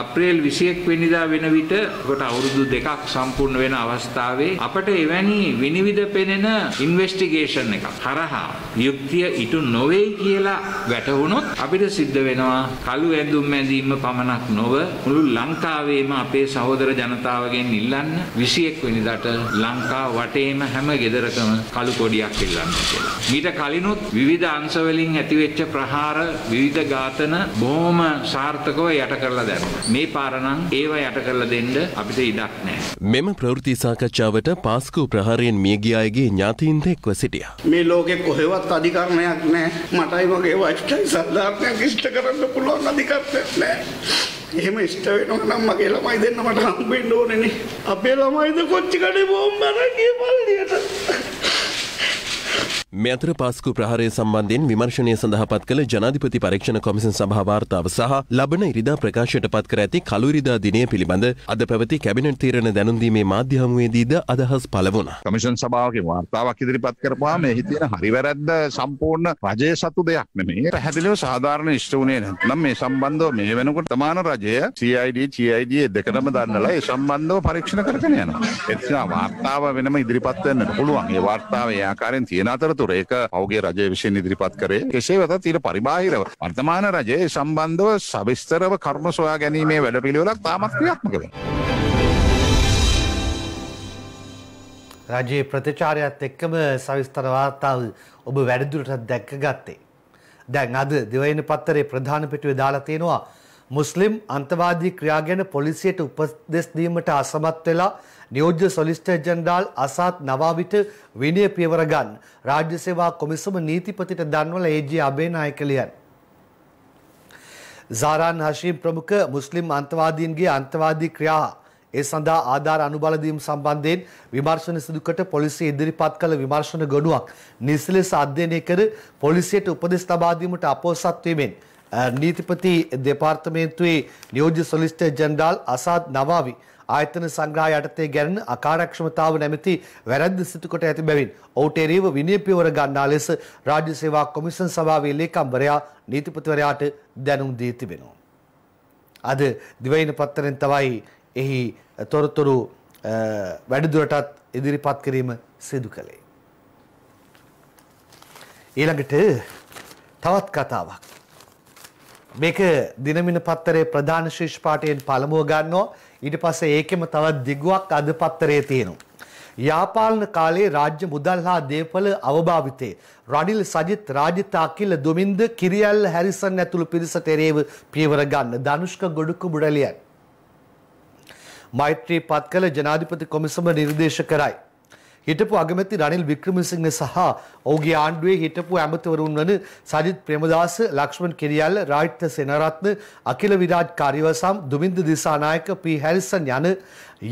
අප්‍රේල් 21 වෙනිදා වෙන විට කොට අවුරුදු අවුරුදු දෙකක් සම්පූර්ණ වෙන අවස්ථාවේ අපට එවැනි විනිවිද පෙනෙන ඉන්වෙස්ටිගේෂන් එකක් හරහා යුක්තිය ඉටු නොවේ කියලා වැටහුනොත් අපිට සිද්ධ වෙනවා කළු ඇඳුම් ඇඳීම පමණක් නොව මුළු ලංකාවේම අපේ සහෝදර ජනතාවගෙන් ඉල්ලන්න 21 වෙනිදාට ලංකා වටේම හැම ගෙදරකම කළු කොඩියක් ඉල්ලන්න කියලා. ඊට කලිනුත් විවිධ අංශ වලින් ඇතිවෙච්ච ප්‍රහාර විවිධ ඝාතන බොහොම සාර්ථකව යට කරලා දැම්මා. මේ පාර නම් ඒව යට කරලා දෙන්න අපිට ඉඩක් දෙයක් නෑ. මෙම ප්‍රවෘති සාකච්ඡාවට පාස්කු ප්‍රහාරයෙන් මියගිය අයගේ ඥාතීන්ද එක්ව සිටියා. මේ ලෝකෙ කොහෙවත් අධිකරණයක් නෑ. මටයි මගේ වචිතයි සද්ධාර්ථයක් ඉෂ්ට කරන්න පුළුවන් අධිකරණයක් නෑ. එහෙම ඉෂ්ට වෙනවා නම් මගේ ළමයි දෙන්න මට හම්බෙන්න ඕනේනේ. අපේ ළමයිද කොච්චි කඩේ බෝම්බ අරන් ගිය පල්ලියට. මෙතර පාස්කු ප්‍රහාරය සම්බන්ධයෙන් විමර්ශනය සඳහපත් කළ ජනාධිපති පරීක්ෂණ කොමිසන් සභාවාර්තාව සහ ලබන ඉරිදා ප්‍රකාශයට පත් කර ඇති කළුරිදා දිනය පිළිබඳ අද පැවති කැබිනට් තීරණ දැනුන්දීමේ මාධ්‍යහමුවේදීද අදහස් පළ වුණා. කමිෂන් සභාවගේ වාර්තාවක් ඉදිරිපත් කරපුවාම එහි තියෙන හරිවැරද්ද සම්පූර්ණ රජය සතු දෙයක් නෙමෙයි. පැහැදිලිව සාධාරණ ඉෂ්ට වුණේ නැත්නම් මේ සම්බන්ධව මේ වෙනකොට තමාන රජය CID GID දෙකම දන්නලා ඒ සම්බන්ධව පරීක්ෂණ කරගෙන යනවා. ඒ නිසා වාර්තාව වෙනම ඉදිරිපත් වෙන්නට පුළුවන්. ඒ වාර්තාව ඒ ආකාරයෙන් තියෙන අතරතුර තොරතුර ඒක පෞගේ රජය විශයෙන් ඉදිරිපත් කරේ කෙසේ වෙතත් ඊට පරිබාහිරව වර්තමාන රජයේ සම්බන්ධව සවිස්තරව කර්ම සොයා ගැනීමේ වැඩපිළිවෙලක් තාමත් ක්‍රියාත්මක වෙනවා. රජයේ ප්‍රතිචාරයත් එක්කම සවිස්තර වාර්තාව ඔබ වැඩිදුරටත් දැක්ක ගත්තේ. දැන් අද දෙවයින පත්තරේ ප්‍රධාන පිටුවේ දාලා තියෙනවා මුස්ලිම් අන්තවාදී ක්‍රියා ගැන පොලිසියට උපදෙස් දීමට අසමත් වෙලා නියෝජ්‍ය සොලිස්ටර් ජනරාල් අසාත් නවාවිට විනය පියවර ගන්න රාජ්‍ය සේවා කොමිසම නීතිපතිට දන්වල ඒජී අබේනායක ලියන්. සාරාන් හෂීම් ප්‍රමුඛ මුස්ලිම් අන්තවාදීන්ගේ අන්තවාදී ක්‍රියා ඒ සඳහා ආධාර අනුබල දීම සම්බන්ධයෙන් විමර්ශන සිදුකට පොලිසිය ඉදිරිපත් කළ විමර්ශන ගණුවක් නිසලෙස අධ්‍යයනය කර පොලිසියට උපදෙස් ලබා දීමට අපොසත් වීමෙන් නීතිපති දෙපාර්තමේන්තුවේ නියෝජ්‍ය සොලිස්ටර් ජනරාල් අසාද් නවාවි ආයතන සංග්‍රහ යටතේ ගැරෙන අකාර්යක්ෂමතාව නැමැති වැරද්ද සිදුකොට ඇති බැවින් ඔහුට එරෙහිව විනය පියවර ගන්නා ලෙස රාජ්‍ය සේවා කොමිෂන් සභාවේ ලේකම්වරයා නීතිපතිවරයාට දැනුම් දී තිබෙනවා. අද දිවයින පත්තරෙන් තමයි එහි තොරතුරු වැඩිදුරටත් ඉදිරිපත් කිරීම සිදු කළේ. ඊළඟට තවත් කතාවක්. මේක දිනමින පත්තරේ ප්‍රධාන ශීෂ්පාටයෙන් පළමුුව ගන්නවා ඊට පස්සේ ඒකෙම තවත් දිගුවක් අද පත්තරේ තියෙනවා. යාපාලන කාලේ රාජ්‍ය මුදල් හා දේපල අවභාවිතේ රනිල් සජිත් රාජිත අකිල දුමින්ද කිරියල් හැරිසන් ඇතුළු පිරිසට එරේව පියවර ගන්න ධනුෂ්ක ගොඩකු බුඩලියන් මෛත්‍රී පත් කළ ජනාධිපති කොමිසම නිර්දේශ කරයි හිටපු අගමැති රනිල් වික්‍රමසිංහ සහ ඔහුගේ ආණ්ඩුවේ හිටපු ඇමතිවරුන් වන සජිත් ප්‍රේමදාස, ලක්ෂ්මන් කෙරියල්ල, රාජිත් සෙනරත්න, අකිල විරාජ් කාරියවසම්, දුමින්ද දිසානායක, පී හැරිසන් යන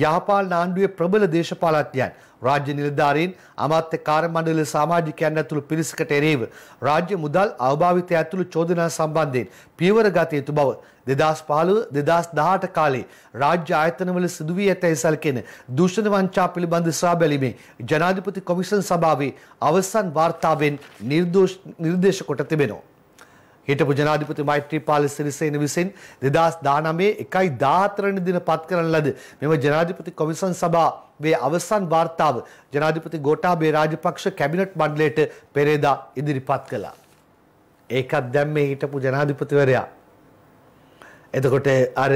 යහපාලන ආණ්ඩුවේ ප්‍රබල දේශපාලඥයන් රාජ්‍ය නිලධාරීන් අමාත්‍ය කාර්ය මණ්ඩල සමාජිකයන් ඇතුළු පිරිසකට එරෙහිව රාජ්‍ය මුදල් අවභාවිතය ඇතුළු චෝදනා සම්බන්ධයෙන් පියවර ගත යුතු බව 2015 2018 කාලේ රාජ්‍ය ආයතනවල සිදු වී ඇතැයි සැලකෙන දූෂණ වංචා පිළිබඳ ශ්‍රා බැලීමේ ජනාධිපති කොමිෂන් සභාවේ අවසන් වාර්තාවෙන් නිර්දේශ කොට තිබෙනවා. හිටපු ජනාධිපති මෛත්‍රීපාල සිරිසේන විසින් 2019 1යි 14 වෙනි දින පත් කරන ලද මෙම ජනාධිපති කොමිසම් සභාවේ අවසන් වාර්තාව ජනාධිපති ගෝඨාභය රාජපක්ෂ කැබිනට් මණ්ඩලයට පෙරේදා ඉදිරිපත් කළා. ඒකත් දැන් මේ හිටපු ජනාධිපතිවරයා. එතකොට අර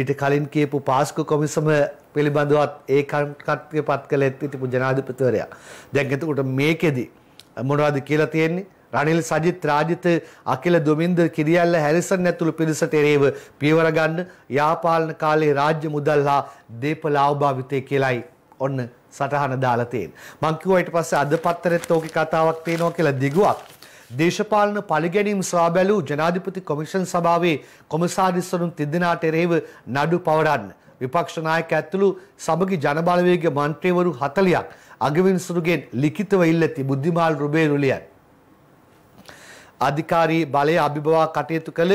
ඊට කලින් කියපු පාස්කු කොමිසම පිළිබඳවත් ඒ කට්ටිය පත් කළේ හිටපු ජනාධිපතිවරයා. දැන් එතකොට මේකෙදි මොනවද කියලා තියෙන්නේ? රනිල් සජිත් රාජිත අකිල දුමින්ද කිරියල්ල හැරිසන් ඇතුළු පිරිසට එරෙහිව පියවර ගන්න යාපාලන කාලේ රාජ්‍ය මුදල් හා දීපල ආභාවිතය කියලයි ඔන්න සටහන දාලා තියෙන්නේ. මං කිව්වා ඊට පස්සේ අද පත්තරෙත් ඕකේ කතාවක් තියෙනවා කියලා දිගුවක්. දේශපාලන පළිගැනීම් සවා බැලූ ජනාධිපති කොමිෂන් සභාවේ කොමසාරිස්වරුන් තිදෙනාට එරෙහිව නඩු පවරන්න. විපක්ෂ නායක ඇතුළු සමගි ජනබලවේග මන්ත්‍රීවරු 40ක් අගවිනිසුරුගෙන් ලිඛිතව ඉල්ලති බුද්ධිමාල් රුබේ රුලියන්. අධිකාරී බලය අභිබවා කටයුතු කළ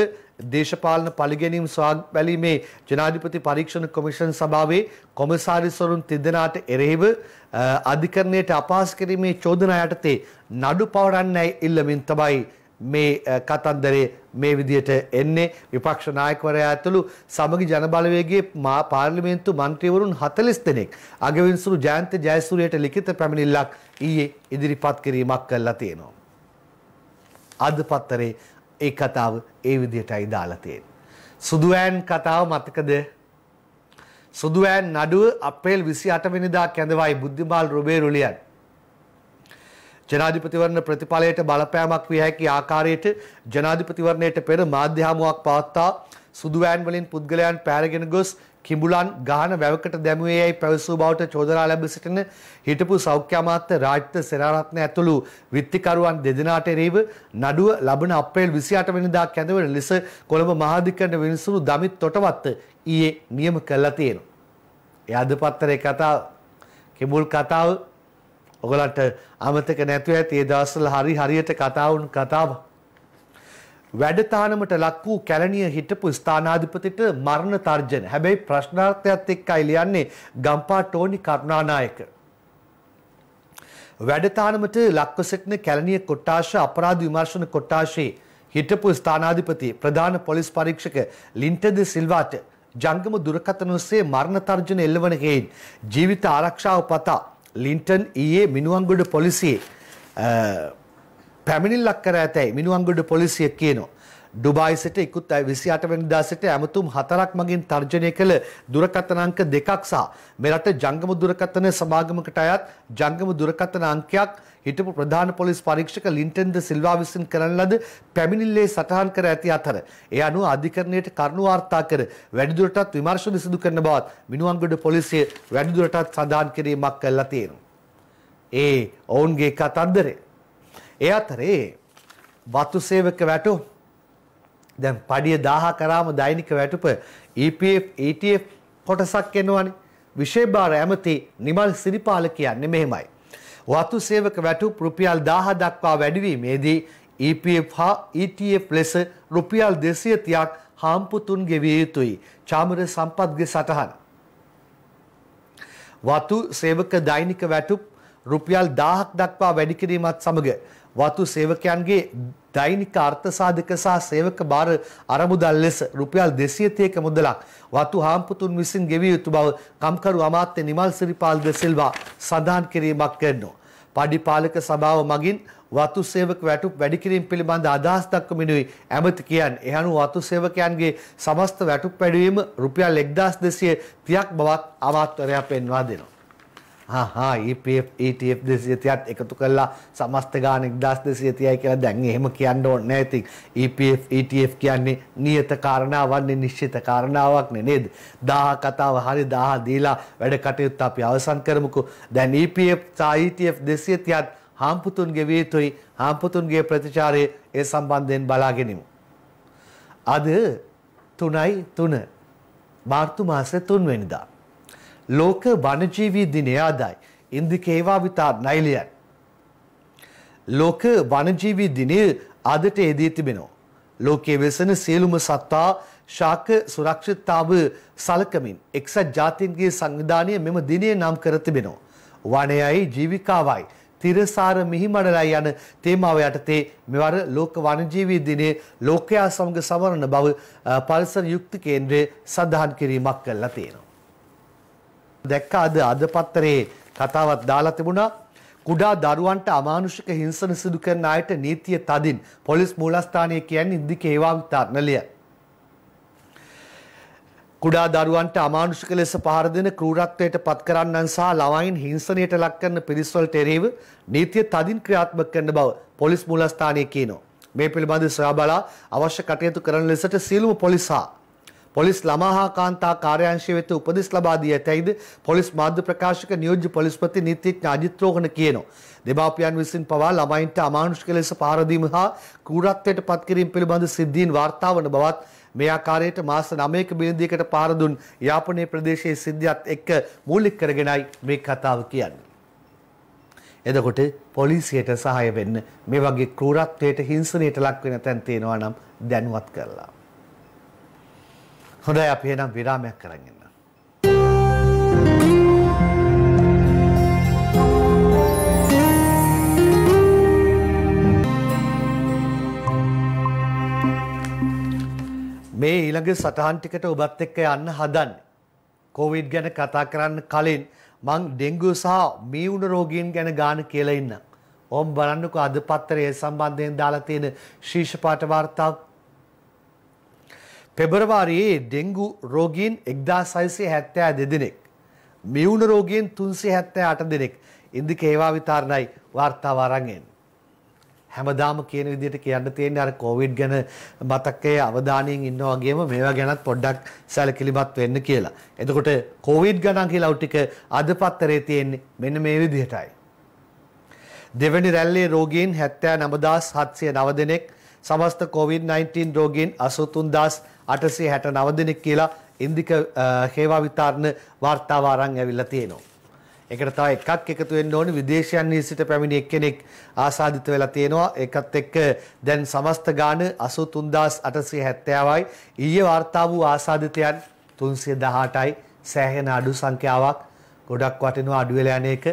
දේශපාලන පළිගැනීම් සොයාබැලීමේ ජනාධිපති පරීක්ෂණ කොමිෂන් සභාවේ කොමසාරිස්වරුන් තිදෙනාට එරෙහිව අධිකරණයට අපහාස කිරීමේ චෝදනා යටතේ නඩු පවරන්නයි ඉල්ලමින් තමයි මේ කතන්දරේ මේ විදියට එන්නේ විපක්ෂ නායකවරයා ඇතුළු සමගි ජනබලවේගයේ මා පාර්ලිමේන්තු මන්ත්‍රීවරුන් 40 දෙනෙක් අගවිනිසුරු ජයන්ත ජයසූරියට ලිඛිත පැමිණිල්ලක් ඊයේ ඉදිරිපත් කිරීමක් කළා තියෙනවා අද පත්තරේ ඒ කතාව ඒ විදිහටයි දාලා තියෙන්නේ. සුදුවෑන් කතාව මතකද? සුදුවෑන් නඩුව අප්‍රේල් 28 වෙනිදා කැඳවයි බුද්ධිමාල් රුබේරුලියන්. ජනාධිපතිවරණ ප්‍රතිඵලයට බලපෑමක් විය හැකි ආකාරයට ජනාධිපතිවරණයට පෙර මාධ්‍ය හමුවක් පවත්වා සුදුවෑන් වලින් පුද්ගලයන් පැරගෙන ගොස් කිඹුලන් ගහන වැවකට දැමුවේ යයි පැවසූ බවට චෝදනා ලැබ සිටින හිටපු සෞඛ්‍ය අමාත්‍ය රාජිත සෙනරත්න ඇතුළු විත්තිකරුවන් දෙදෙනාට එරෙහිව නඩුව ලබන අප්‍රේල් 28 වෙනිදා කැඳවන ලෙස කොළඹ මහාධිකරණ විනිසුරු දමිත් තොටවත්ත ඊයේ නියම කළා තියෙනවා. ඒ අද පත්තරේ කතාව කිඹුල් කතාව ඔගලන්ට අමතක නැතුව ඇති ඒ දවස්වල හරි හරියට කතා වුණු කතාවක්. වැඩතානමට ලක් වූ කැලණිය හිටපු ස්ථානාධිපතිට මරණ තර්ජන. හැබැයි ප්‍රශ්නාර්ථයත් එක්කයි ලියන්නේ ගම්පා ටෝනි කරුණානායක. වැඩතානමට ලක්ව සිටින කැලණිය කොට්ටාශ අපරාධ විමර්ශන කොට්ටාශයේ හිටපු ස්ථානාධිපති ප්‍රධාන පොලිස් පරීක්ෂක ලින්ටද සිල්වාට ජංගම දුරකථන ඔස්සේ මරණ තර්ජන එල්ලවන හේයින් ජීවිත ආරක්ෂාව පතා ලින්ටන් ඊයේ මිනුවන්ගොඩ පොලිසියේ පැමිණිල්ලක් කර ඇතැයි මිනුවන්ගොඩ පොලිසිය කියනවා. ඩුබායි සිට ඉකුත් විසි අටවැනිදා සිට ඇමතුම් හතරක් මගින් තර්ජනය කළ දුරකථන අංක දෙකක් සහ මෙරට ජංගම දුරකථන සමාගමකට අයත් ජංගම දුරකථන අංකයක් හිටපු ප්‍රධාන පොලිස් පරීක්ෂක ලින්ටන් ද සිල්වා විසින් කරන ලද පැමිණිල්ලේ සටහන් කර ඇති අතර ඒ අනුව අධිකරණයට කරුණු වාර්තා කර වැඩිදුරටත් විමර්ශන සිදු කරන බවත් මිනුවන්ගොඩ පොලිසිය වැඩිදුරටත් සඳහන් කිරීමක් කළා තියෙනවා. ඒ ඔවුන්ගේ කතන්දරේ ඒ අතරේ වතු සේවක වැටු දැන් පඩිය 1000 කරාම දෛනික වැටුප EPF ETF කොටසක් එනවනේ. විශේෂ භාර ඇමති නිමල් සිරිපාල කියන්නේ මෙහෙමයි. වතු සේවක වැටුප් රුපියල් 1000 දක්වා වැඩිවීමේදී EPF හා ETF ලෙස රුපියල් 230ක් හාම්පුතුන් ගෙවිය යුතුයි. චාමර සම්පත්ගේ සටහන. වතු සේවක දෛනික වැටුප් රුපියල් 1000ක් දක්වා වැඩි කිරීමත් සමග වතු සේවකයන්ගේ දෛනික අර්ථසාධක සහ සේවක බාර අරමුදල් ලෙස රුපියල් 230ක මුදලක් වතු හාම්පුතුන් විසින් ගෙවිය යුතු බව කම්කරු අමාත්‍ය නිමල් සිරිපාල් ද සිල්වා සඳහන් කිරීමක් කරනවා. පඩිපාලක සභාව මගින් වතු සේවක වැටුප් වැඩි කිරීම පිළිබඳ අදහස් දක්වමිනුයි ඇමති කියන්නේ. එහණු වතු සේවකයන්ගේ සමස්ත වැටුප් වැඩිවීම රුපියල් 1230ක් බවත් අමාත්‍යවරයා පෙන්වා දෙනවා. හා EPF e දෙසියතියත් එකතු කල්ලා සමස්ත ගාන එක්දස් දෙසියතියයි කියලා දැන් එහෙම කියන්න ඕන්න ඇති EPF ETF කියන්නේ නියත කාරණාවන්නේ නිශ්චිත කාරණාවක් නෙනේද දාහ කතාව හරි දාහ දීලා වැඩ කටයුත්ත අපි අවසන් කරමුකු දැන් EPF සහ ETF දෙසියතියත් හාම්පුතුන්ගේ වේතුයි හාම්පුතුන්ගේ ප්‍රතිචාරය ඒ සම්බන්ධයෙන් බලාගෙනමු. අද තුනයි තුන මාර්තු මාස තුන්වෙනිදා ලෝක වනජීවී දිනය ආදයි. ඉන්දිකේවාවිතා නයිලියන්. ලෝක වනජීවී දිනය අදට එදී තිබෙනවා. ලෝකයේ වෙසෙන සියලුම සත්තා ශාක සුරක්ෂිතතාව සලකමින් එක්සත් ජාතීන්ගේ සංවිධානය මෙම දිනය නම් කර තිබෙනවා. වනයයි ජීවිකාවයි තිරසාර මිහිමඩලයි යන තේමාව යටතේ මෙවර ලෝක වනජීවී දිනේ ලෝකයා සමග සමරන බව පරිසර යුක්ති කේන්ද්‍රය සඳහන් කිරීමක් කළා තියෙනවා. දැක්ක අද අද පත්තරේ කතාවක් දාලා තිබුණා කුඩා දරුවන්ට අමානුෂික හිංසන සිදු කරන අයට නීතිය තදින් පොලිස් මූලස්ථානය කියන්නේ ඉද්දික ඒවා තරණලිය. කුඩා දරුවන්ට අමානුෂික ලෙස පහර දෙන කෲරත්වයට පත් කරන්නන් සහ ළමයින් හිංසනයට ලක් කරන පිරිස්වලට එරෙහිව නීතිය තදින් ක්‍රියාත්මක කරන බව පොලිස් මූලස්ථානය කියනවා. මේ පිළිබඳව සොයා බලා අවශ්‍ය කටයුතු කරන ලෙසට සියලුම පොලිස් හා පොලිස් ළමා හා කාන්තා කාර්යාංශය වෙත උපදෙස් ලබා දී ඇතැයිද පොලිස් මාධ්‍ය ප්‍රකාශක නියෝජ්‍ය පොලිස්පති නීතිඥ අජිත් රෝහණ කියනවා. දෙමාපියන් විසින් පවා ළමයින්ට අමානුෂික ලෙස පාර දීම හා කූරත්වයට පත් කිරීම පිළිබඳ සිද්ධීන් වාර්තා වන බවත් මේ ආකාරයට මාස 9ක බිලිඳියකට පාර දුන් යාපනයේ ප්‍රදේශයේ සිද්ධියත් එක්ක මූලික කරගෙනයි මේ කතාව කියන්නේ. එතකොට පොලිසියට සහාය වෙන්න මේ වගේ කෲරත්වයට හිංසනයට ලක් වෙන තැන් තියෙනවා නම් දැනුවත් කරලා හොඳයි අපි එහෙනම් විරාමයක් කරන් ඉන්න. මේ ඊළඟ සටහන් ටිකට ඔබත් එක්ක යන්න හදන්නේ. කොවිඩ් ගැන කතා කරන්න කලින් මං ඩෙංගු සහ මීවුන රෝගීන් ගැන ගාන කියලා ඉන්න. ඕම් බලන්නකෝ අද පත්තරේ සම්බන්ධයෙන් දාලා තියෙන ශීර්ෂ පාඨ වාර්තාව පෙබරවාරයේ ඩෙංගු රෝගීන් එක්දා සයිසේ හැත්තෑ දෙදෙනෙක්. මියුණ රෝගීන් තුන්සේ හැත්තෑ අට දෙනෙක් ඉන්දික ඒවා විතාරණයි වාර්තාවාරගෙන්. හැමදාම කියන විදිහට කියන්න තියෙන අර කොවිඩ් ගැන මතකයේ අවධානයෙන් ඉන්නා වගේම මේවා ගැනත් පොඩ්ඩක් සැලකිලිමත් වෙන්න කියලා. එතකොට කොවිඩ් ගණන් කියලා ටික අද පත්තරේ තියෙන්නේ මෙන්න මේ විදිහටයි. දෙවැනි රැල්ලේ රෝගීන් 79709 දෙනෙක් සමස්ත COVID-19 රෝගීන් 83869 දෙනෙක් කියලා ඉන්දික හේවා විතාරණ වාර්තාව අරන් ඇවිල්ලා තියෙනවා. ඒකට තව එකක් එකතු වෙන්න ඕනේ විදේශයන් සිට පැමිණි එක්කෙනෙක් ආසාදිත වෙලා තියෙනවා ඒකත් එක්ක දැන් සමස්ත ගාන 83870යි ඊයේ වාර්තා වූ ආසාදිතයන් 318යි සෑහෙන අඩු සංඛ්‍යාවක් ගොඩක් වටිනවා අඩු වෙලා යන එක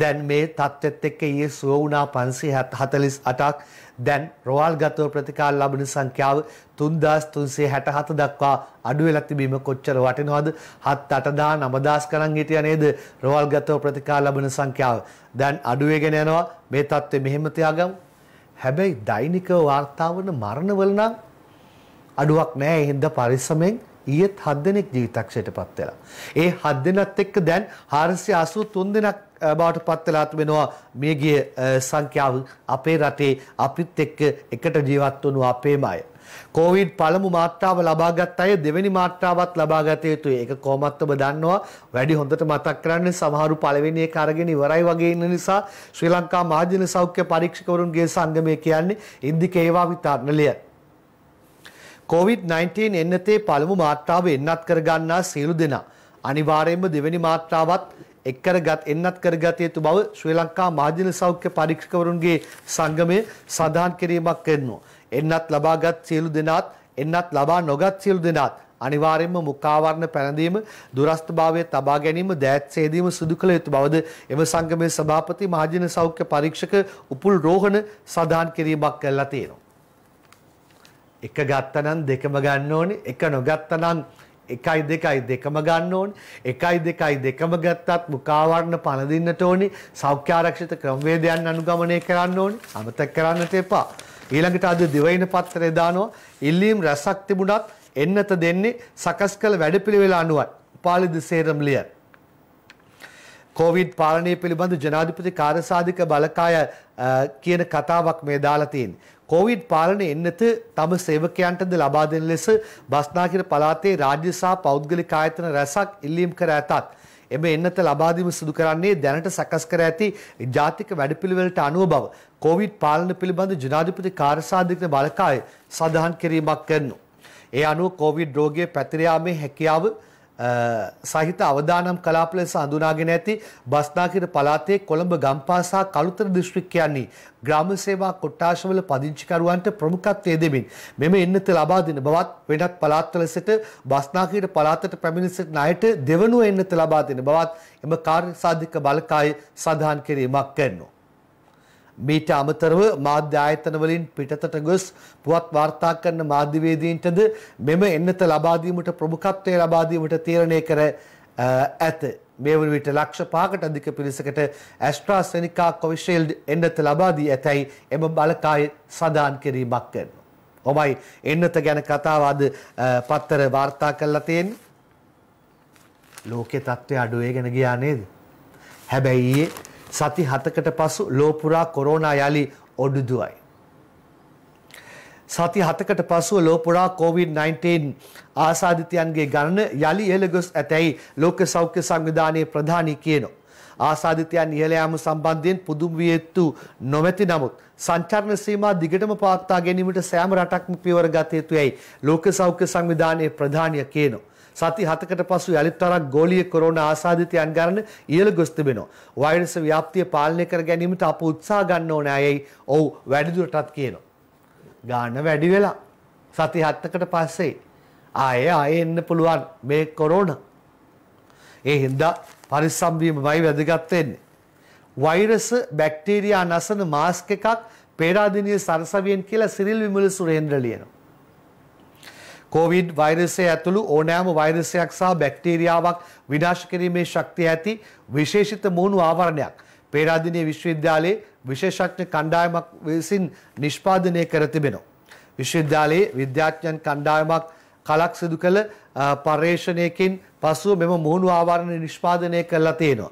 දැන් මේ තත්ත්වෙත් එක්ක ඊයේ සුව වුණා 548ක් දැන් රෝහල් ගතව ප්‍රතිකාර ලබන සංඛ්‍යාව 3367 දක්වා අඩු වෙලා තිබීම කොච්චර වටිනවද 7 8000 9000 ගණන් හිටියා නේද රෝහල් ගතව ප්‍රතිකාර ලබන සංඛ්‍යාව දැන් අඩු වෙගෙන යනවා මේ தත්ත්වෙ මෙහෙම තියාගමු හැබැයි දෛනිකව වාර්තා වන මරණවල නම් අඩුවක් නැහැ ඒ හින්දා පරිස්සමෙන් ඊයේත් 7 දෙනෙක් ජීවිතක්ෂයටපත් වෙලා ඒ 7 දෙනත් එක්ක දැන් 483 දෙනෙක් බවට පත් වෙලා තිබෙනවා මියගිය සංඛ්‍යාව අපේ රටේ අපිත් එක්ක එකට ජීවත් වුණු අපේම අය. කෝවිඩ් පළමු මාත්‍රාව ලබාගත් අය දෙවෙනි මාත්‍රාවත් ලබාගත යුතුයි. ඒක කොහොමත් ඔබ දන්නවා. වැඩි හොඳට මතක් කරන්නේ සමහරු පළවෙනි එක අරගෙන ඉවරයි වගේ ඉන්න නිසා ශ්‍රී ලංකා මහජන සෞඛ්‍ය පරීක්ෂකවරුන්ගේ සංගමය කියන්නේ ඉන්දිකේවා විතරණලිය. COVID-19 එන්නතේ පළමු මාත්‍රාව එන්නත් කරගන්නා සියලු දෙනා අනිවාර්යයෙන්ම දෙවෙනි මාත්‍රාවත් එක් කරගත් එන්නත් කරගත යුතු බව ශ්‍රී ලංකා මහජන සෞඛ්‍ය පරීක්ෂකවරුන්ගේ සංගමය සඳහන් කිරීමක් කරනවා. එන්නත් ලබාගත් සියලු දෙනාත් එන්නත් ලබා නොගත් සියලු දෙනාත් අනිවාර්යයෙන්ම මුඛාවරණ පැනදීම දුරස්ථභාවය තබා ගැනීම දෑත් සේදීම සිදු කළ යුතු බවද එම සංගමේ සභාපති මහජන සෞඛ්‍ය පරීක්ෂක උපුල් රෝහණ සඳහන් කිරීමක් කළා තියෙනවා. එක ගත්තනම් දෙකම ගන්න ඕනේ එක නොගත්තනම් එකයි දෙකයි දෙකම ගන්න ඕනේ එකයි දෙකයි දෙකම ගත්තත් මුඛාවරණ පළඳින්නට ඕනේ සෞඛ්‍ය ආරක්ෂිත ක්‍රමවේදයන් අනුගමනය කරන්න ඕනේ අමතක කරන්නට එපා ඊළඟට අද දිවයින පත්‍රය දානවා ඉල්ලීම් රැසක් තිබුණත් එන්නත දෙන්නේ සකස් කළ වැඩපිළිවෙල අනුවයි පාලිද සේරම් ලියන කෝවිඩ් පාලනය පිළිබඳ ජනාධිපති කාර්යසාධික බලකාය කියන කතාවක් මේ දාලා තියෙන්නේ කොවිඩ් පාලන එන්නත තම සේවකයන්ටද ලබා දෙන ලෙස බස්නාහිර පළාතේ රාජ්‍ය සහ පෞද්ගලික ආයතන රැසක් ඉල්ලීම් කර ඇතත් එම එන්නත ලබාදීම සිදු කරන්නේ දැනට සකස් කර ඇති ජාතික වැඩපිළිවෙලට අනුව බව කොවිඩ් පාලන පිළිබඳ ජනාධිපති කාර්යසාධක බලකාය සඳහන් කිරීමක් කරනවා. ඒ අනුව කොවිඩ් රෝගය පැතිර හැකියාව සහිත අවදානම් කලාප ලෙස හඳුනාගෙන ඇති බස්නාහිර පළාතේ කොළඹ ගම්පහ සහ කළුතර දිස්ත්‍රික්කයන්හි ග්‍රාම සේවා කොට්ටාශවල පදිංචිකරුවන්ට ප්‍රමුඛත්වය දෙමින් මෙම එන්නත ලබා දෙන බවත් වෙනත් පළාත්වල සිට බස්නාහිර පළාතට පැමිණ සිටින අයට දෙවනුව එන්නත ලබා දෙන බවත් එම කාර්ය සාධක බලකායේ සඳහන් කිරීමක් කරනවා මීට අමතරව මාධ්‍ය ආයතන වලින් පිටතට ගොස් පුවත් වාර්තා කරන මාධ්‍යවේදීන්ටද මෙම එන්නත ලබා දීමට ප්‍රමුඛත්වය ලබා දීමට තීරණය කර ඇත. මේ වන විට ලක්ෂ 5කට අධික පිරිසකට ඇස්ට්‍රාසෙනිකා කොවිෂීල්ඩ් එන්නත ලබා දී ඇතැයි එම බලකාය සඳහන් කිරීමක් කරනවා. ඔබයි එන්නත ගැන කතාව අද පත්තර වාර්තා කරලා තියෙන්නේ. ලෝකේ තත්ත්වය අඩුවේ ගැන ගියා නේද? හැබැයි ඊයේ සති 7කට පසු ලෝපුරා කොරෝනා යලි ඔඩුදුවයි. සති 7කට පසුව ලෝපුරා COVID-19 ආසාදිතයන්ගේ ගණන යලි ඉහළ ගොස් ඇතැයි ලෝක සෞඛ්‍ය සංවිධානයේ ප්‍රධානී කියනවා. ආසාධිතයන් ඉහළ යාම සම්බන්ධයෙන් පුදුම විය යුතු නොමැති නමුත් සංචාරණ සීමා දිගටම පවත්වා ගැනීමට සෑම රටක්ම පියවර ගත යුතුයයි ලෝක සෞඛ්‍ය සංවිධානයේ ප්‍රධානිය කියනවා. සති 7කට පසු යලිත් වරක් ගෝලීය කොරෝනා ආසාදිතයන් ගන්න ඉහළ ගොස් තිබෙනවා. වෛරස ව්‍යාප්තිය පාලනය කර ගැනීමට අප උත්සාහ ගන්න ඕන අයයි ඔව් වැඩිදුරටත් කියනවා. ගාන වැඩි වෙලා සති 7කට පස්සේ ආයේ ආයේ එන්න පුළුවන් මේ කොරෝනා. ඒ හින්දා පරිස්සම් වීමමයි වැදගත් වෙන්නේ. වෛරස බැක්ටීරියා නසන මාස්ක් එකක් පේරාදෙණිය සරසවියෙන් කියලා සිරිල් විමල සුරේන්ද්‍ර ලියනවා. කොවිඩ් වෛරසය ඇතුළු ඕනෑම වෛරසයක් සහ බැක්ටීරියාවක් විනාශ කිරීමේ ශක්තිය ඇති විශේෂිත මුහුණු ආවරණයක් පේරාදෙණිය විශ්වවිද්‍යාලයේ විශේෂඥ කණ්ඩායමක් විසින් නිෂ්පාදනය කර තිබෙනවා. විශ්වවිද්‍යාලයේ විද්‍යාඥයන් කණ්ඩායමක් කලක් සිදු කළ පර්යේෂණයකින් පසුව මෙම මුහුණු ආවරණ නිෂ්පාදනය කළා තියෙනවා.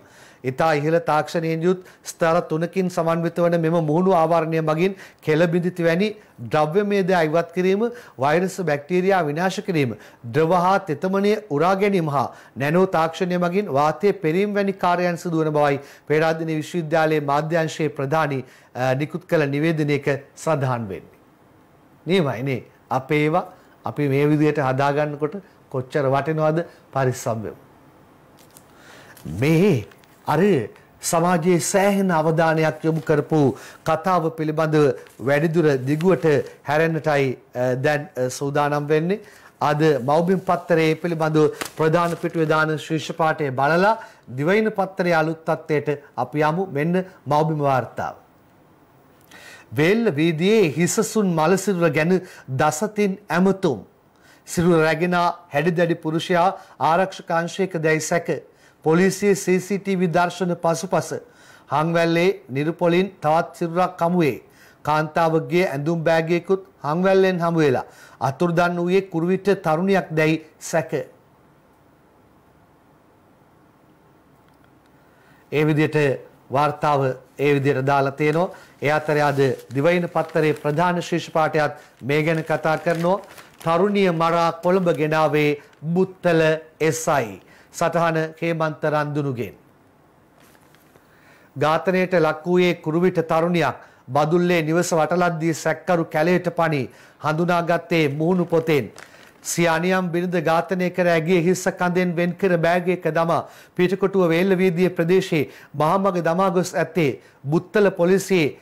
ඉතා ඉහළ තාක්ෂණයෙන් යුත් ස්ථර තුනකින් සමන්විත වන මෙම මුහුණු ආවරණය මගින් කෙළබිඳිති වැනි ද්‍රව්‍යමේදය අයිවත් කිරීම වෛරස් බැක්ටීරයා විනාශ කිරීම ද්‍රව හා තෙතමනය උරා ගැනීම හා නැනෝ තාක්ෂණය මගින් වාතය පෙරීම් වැනි කාර්යයන් සිදුවන බවයි පේරාදෙන විශ්වවිද්‍යාලයේ මාධ්‍යංශයේ ප්‍රධානී නිකුත් කළ නිවේදනයක සඳහන් වෙන්නේ. නියමයිනේ අපේ ඒවා අපි මේ විදියට හදාගන්නකොට කොච්චර වටිනවද පරිස්සම් වෙමු. මේ අර සමාජයේ සෑහෙන අවධානයක් යොමු කරපු කතාව පිළිබඳව වැඩිදුර දිගුවට හැරෙන්නටයි දැන් සූදානම් වෙන්නේ. අද මෞබිම් පත්තරයේ පිළිබඳව ප්‍රධාන පිටුවේ දාන ශීර්ෂ පාඨය බලලා දිවයින පත්තරයේ අලුත් තත්ත්වයට අපි යමු මෙන්න මෞබිම් වාර්තාව. වේල්ල වීදියේ හිසසුන් මලසිරුර ගැන දසතින් ඇමතුම්. සිරුර රැගෙන හැඩදැඩි පුරුෂයා ආරක්ෂක අංශයක දැයි සැක. පොලිසිය CCTV දර්ශන පසුපස හංවැල්ලේ නිරුපොලින් තවත් සිරුරක් හමුවේ. කාන්තාවගේ ඇඳුම් බෑගයකුත් හංවැල්ලෙන් හමු වෙලා අතුරුදන් වූයේ කුරුවිට තරුණියක් දැයි සැක. ඒ විදිහට වාර්තාව ඒ විදිහට දාලා තියෙනවා. ඒ අතරේ අද දිවයින පත්තරේ ප්‍රධාන ශීර්ෂ පාඨයත් මේ ගැන කතා කරනවා. තරුණිය මරා කොළඹ ගෙනාවේ බුත්තල SI. සටහන හේමන්ත රන්දුනුගෙන්. ඝාතනයට ලක් වූයේ කුරුවිට තරුණියක් බදුල්ලේ නිවස වටලද්දී සැක්කරු කැලයට පණී හඳුනාගත්තේ මුහුණු පොතෙන්. සියානියම් බිරිඳ ඝාතනය කර ඇගේ හිස්ස කඳෙන් වෙන් කර බෑගයක දමා පිටකොටුව වේල්ල වීදියේ ප්‍රදේශයේ මහමග දමා ගොස් ඇත්තේ බුත්තල පොලිසියේ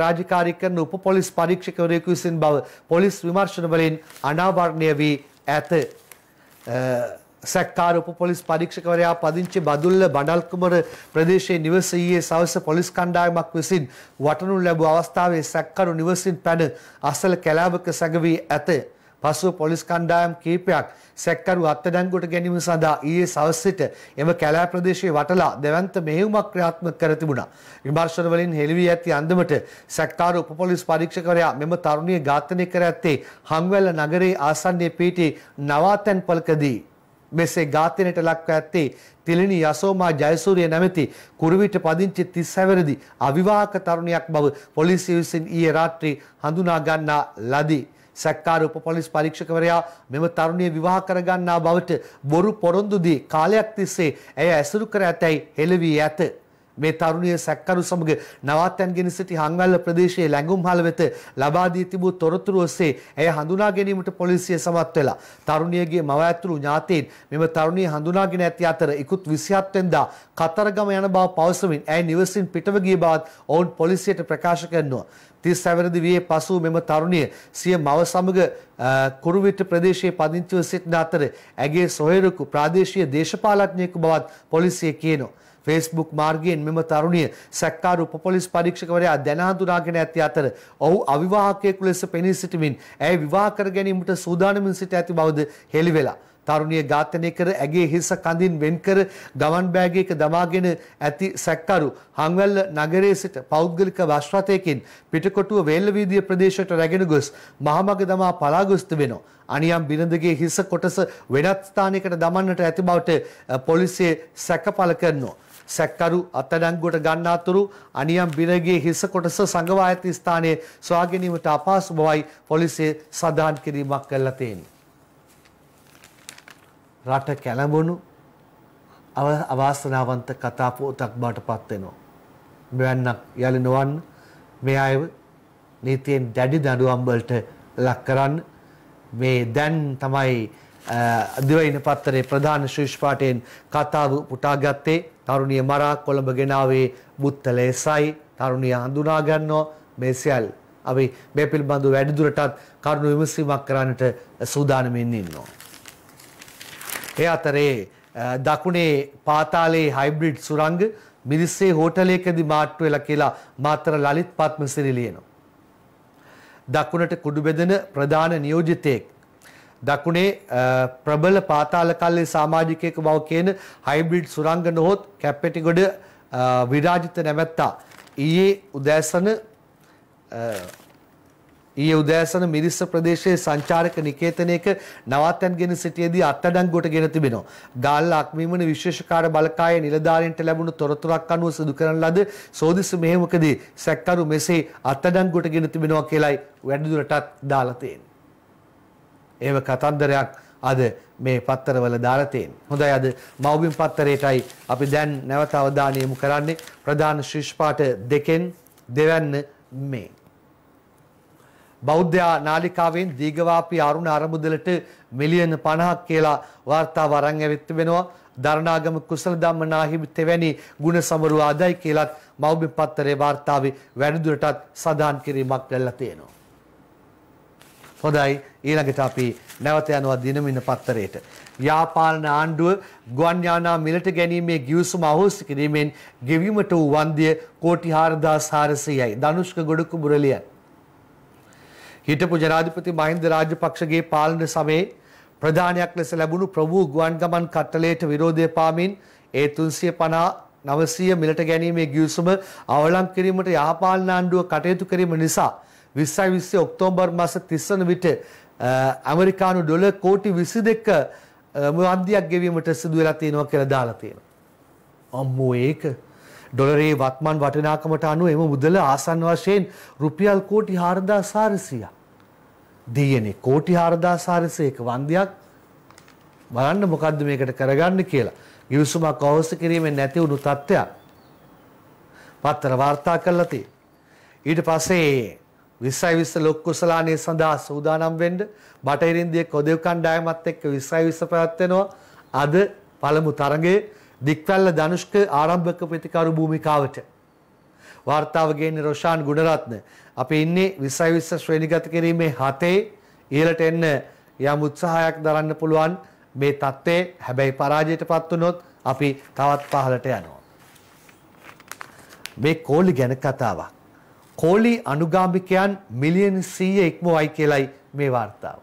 රාජකාරී කරන උප පොලිස් පරීක්ෂකවරයෙකු විසින් බව පොලිස් විමර්ශන වලින් අනාවරණය වී ඇත. සැක්කාර උප පොලිස් පරීක්ෂකවරයා පදිංචි බදුල්ල බඩල්කුමර ප්‍රදේශයේ නිවස ඊයේ සවස පොලිස් කණ්ඩායමක් විසින් වටනු ලැබූ අවස්ථාවේ සැක්කරු නිවසින් පැන අසල කැලෑවක සැඟවී ඇත. පසුව පොලිස් කණ්ඩායම් කීපයක් සැක්කරු අත්අඩංගුවට ගැනීම සඳහා ඊයේ සවස් එම කැලෑ ප්‍රදේශයේ වටලා දෙවන්ත මෙහෙයුමක් ක්‍රියාත්මක කර තිබුණා. විමර්ශන වලින් හෙළි වී ඇති අන්දමට සැක්කාර උප පොලිස් පරීක්ෂකවරයා මෙම තරුණිය ඝාතනය කර ඇත්තේ හම්වැල්ල නගරයේ ආසන්නයේ පිහිටි නවාතැන් පළකදී මෙසේ ඝාතනයට ලක්ව ඇත්තේ තිලිනි යසෝමා ජයසූරිය නැමැති කුරුවිට පදිංචි 30 වෙනිදි අවිවාහක තරුණියක් බව පොලිසිය විසින් ඊයේ රාත්‍රී හඳුනා ගන්නා ලදී. සැක්කාර උපපොලිස් පරීක්ෂකවරයා මෙම තරුණිය විවාහ කරගන්නා බවට බොරු පොරොන්දු දී කාලයක් තිස්සේ ඇය ඇසුරු කර ඇතැයි හෙළවී ඇත. මේ තරුණිය සැක්කරු සමග නවාතැන්ගෙන සිටි හංවැල්ල ප්‍රදේශයේ ලැඟුම්හල වෙත ලබා දී තිබූ තොරතුරු ඔස්සේ ඇය හඳුනා ගැනීමට පොලිසිය සමත් වෙලා තරුණියගේ මව ඇතුළු ඥාතීන් මෙම තරුණිය හඳුනාගෙන ඇති අතර ඉකුත් 27 වෙනිදා කතරගම යන බව පවසමින් ඇය නිවසින් පිටව ගිය බවත් ඔවුන් පොලිසියට ප්‍රකාශ කරනවා. 30 වෙනිදා වියේ පසු මෙම තරුණිය සිය මව සමග කුරුවිට ප්‍රදේශයේ පදිංචිව සිටින අතර ඇගේ සොහොයුරකු ප්‍රාදේශීය දේශපාලඥයෙකු බවත් පොලිසිය කියනවා. ෆේස්බුක් මාර්ගයෙන් මෙම තරුණිය සැක්කාර උපපොලිස් පරීක්ෂකවරයා දැන හඳුනාගෙන ඇති අතර ඔහු අවිවාහකයෙකු ලෙස පෙනී සිටමින් ඇය විවාහ කර ගැනීමට සූදානමින් සිට ඇති බවද හෙළිවෙලා තරුණිය ඝාතනය කර ඇගේ හිස කඳින් වෙන් කර ගමන් බෑගයක දමාගෙන ඇති සැක්කරු හංවැල්ල නගරයේ සිට පෞද්ගලික බස් රථයකින් පිටකොටුව වේල්ල වීදිය ප්‍රදේශයට රැගෙන ගොස් මහමග දමා පලාගොස්ත වෙනවා. අනියම් බිනඳගේ හිස කොටස වෙනත් ස්ථානයකට දමන්නට ඇති බවට පොලිසිය සැකපල කරනවා. සැක්කරු අත්අඩංගුවට ගන්න අතුරු අනියම් බිරගේ හිස කොටස සංගවා ඇති ස්ථානයේ සොයා ගැනීමට අපහසු බවයි පොලිසිය සඳහන් කිරීමක් කළා තියෙන්නේ. රට කැළඹුණු අවාසනාවන්ත කතා පොතක් බවට පත් වෙනවා. මෙවන්නක් යලි නොවන්න මේ අයව නීතියෙන් දැඩි දඬුවම් වලට ලක් කරන්න මේ දැන් තමයි දිවයින පත්තරේ ප්‍රධාන ශිෂ්පාටයෙන් කතාව පුටා ගත්තේ තරුණිය මරා කොළඹ ගෙනාවේ බුත්තලේ සයි තරුණිය හඳුනා ගන්නවා මේ සියල් අපි මේ පිළිබඳව වැඩිදුරටත් කරුණු විමසීමක් කරන්නට සූදානමින් ඉන්නවා. ඒ අතරේ දකුණේ පාතාලේ හයිබ්‍රිඩ් සුරංග මිරිස්සේ හෝටලයකදී මාට්ටු වෙලා කියලා මාතර ලලිත් පත්මසිරි ලියනවා. දකුණට කුඩු බෙදෙන ප්‍රධාන නියෝජිතයෙක් දකුණේ ප්‍රබල පාතාල කල්ලේ සමාජිකයෙකු බව කියන හයිබ්‍රිඩ් සුරංගන හොත් කැප්පෙටිගොඩ විරාජිත නැමැත්තා. ඊයේ උදෑසන ඊයේ උදෑසන මිරිස්ස ප්‍රදේශයේ සංචාරක නිකේතනයක නවාතැන්ගෙන සිටියේදී අත්අඩංගුවට ගෙන තිබෙනවා. ගාල්ල අක්මීමන විශේෂකාර බලකායේ නිලධාරීන්ට ලැබුණු තොරතුරක් අනුව සිදු කරන ලද සෝදිසි මෙහෙමකදී සැක්කරු මෙසේ අත්අඩංගුවට ගෙන තිබෙනවා කියලයි වැඩිදුරටත් දාලා තියෙන්නේ. ඒව කතන්දරයක් අද මේ පත්තරවල දාලා තියෙන්නේ. හොඳයි අද මව්බිම් පත්තරේටයි අපි දැන් නැවත අවධානය යොමු කරන්නේ ප්‍රධාන ශිෂ් පාඨ දෙකෙන් දෙවැන්න මේ. බෞද්ධ නාලිකාවෙන් දීගවාපී අරුණ අරමුදලට මිලියන 50ක් කියලා වාර්තාව අරන් ඇවිත් වෙනවා. දරණාගම කුසල ධම්ම නාහිමි තෙවැනි ಗುಣ සමරුව අදයි කියලත් මව්බිම් පත්තරේ වාර්තාවේ වැඩිදුරටත් සඳහන් කිරීමක් දැල්ලා තියෙනවා. හොඳයි ඊළඟට අපි නැවත යනවා දිනමින පත්තරයට. යාපාලන ආණ්ඩුව ගුවන් යානා මිලට ගැනීමේ ගිවිසුම අහෝසි කිරීමෙන් ගෙවීමට වූ වන්දිය කෝටි 4400යි. ධනුෂ්ක ගොඩකු මුරලියන්. හිටපු ජනාධිපති මහින්ද රාජපක්ෂගේ පාලන සමයේ ප්‍රධානයක් ලෙස ලැබුණු ප්‍රභූ ගුවන් ගමන් කට්ටලයට විරෝධය පාමින් ඒ 350 නවසීය මිලට ගැනීමේ ගිවිසුම අවලං කිරීමට යාපාලන ආණ්ඩුව කටයුතු කිරීම නිසා 2020 ඔක්තෝබර් මාස 30 වන විට ඇමරිකානු ඩොල කෝටි විසි දෙක මුවන්දයක් ගෙවීමට සිදු වෙලා තියෙනවා කියලා දාලා තියෙනවා. අම්මෝ ඒක ඩොලරේ වත්මන් වටිනාකමට අනුව එම මුදල ආසන්න වශයෙන් රුපියල් කෝටි 4400ක්. දෙයනේ කෝටි 4400ක වන්දියක් බලන්න මොකද්ද මේකට කරගන්න කියලා. ගිවිසුමක් අවශ්‍ය කිරීමෙන් නැති වුණු තත්ත්වයක්. පත්තර වාර්තා කළා තියෙනවා. ඊට පස්සේ විස්සයි විස්ස ලොක්කුසලානය සඳහා සූදානම් වෙන්ඩ බටහිරින්දිය කොදව කණ්ඩායමත් එක්ක විස්සයි විස්ස පැත්වෙනවා අද පළමු තරගේ දික්වැල්ල ධනුෂ්ක ආරම්භක ප්‍රතිකරු භූමිකාවට. වාර්තාවගේන්න රෝෂාන් ගුණරත්න. අපි ඉන්නේ විස්සයි විස්ස ශ්‍රේණිගත කිරීමේ හතේ ඉහලට එන්න යම් උත්සාහයක් දරන්න පුළුවන් මේ තත්ත්වේ හැබැයි පරාජයට පත්වනොත් අපි තවත් පහලට යනවා. මේ කෝලි ගැන කතාවක්. කෝලි අනුගාමිකයන් මිලියන 100 ඉක්මවයි කියලයි මේ වාර්තාව.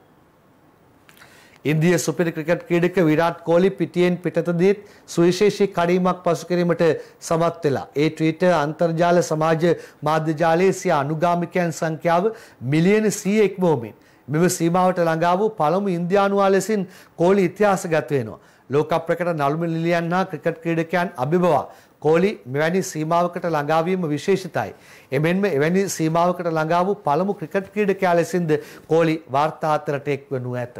ඉන්දිය සුපිරි ක්‍රිකට් ක්‍රීඩක විරාට් කෝලි පිටියෙන් පිටතදීත් සුවිශේෂී කඩීමක් පසු කිරීමට සමත් වෙලා. ඒ ට්වීටර් අන්තර්ජාල සමාජ මාධ්‍ය ජාලයේ සිය අනුගාමිකයන් සංඛ්‍යාව මිලියන 100 ඉක්මවමින් මෙම සීමාවට ළඟා වූ පළමු ඉන්දියානුවා ලෙසින් කෝලි ඉතිහාසගත වෙනවා. ලෝක ප්‍රකට නළුමු නිලියන් හා ක්‍රිකට් ක්‍රීඩකයන් අභිබවා කෝලි මෙවැනි සීමාවකට ළඟාවීම විශේෂිතයි. එමෙන්ම එවැනි සීමාවකට ළඟා වූ පළමු ක්‍රිකට් ක්‍රීඩකයා ලෙසින්ද කෝලි වාර්තාතරට එක් වනු ඇත.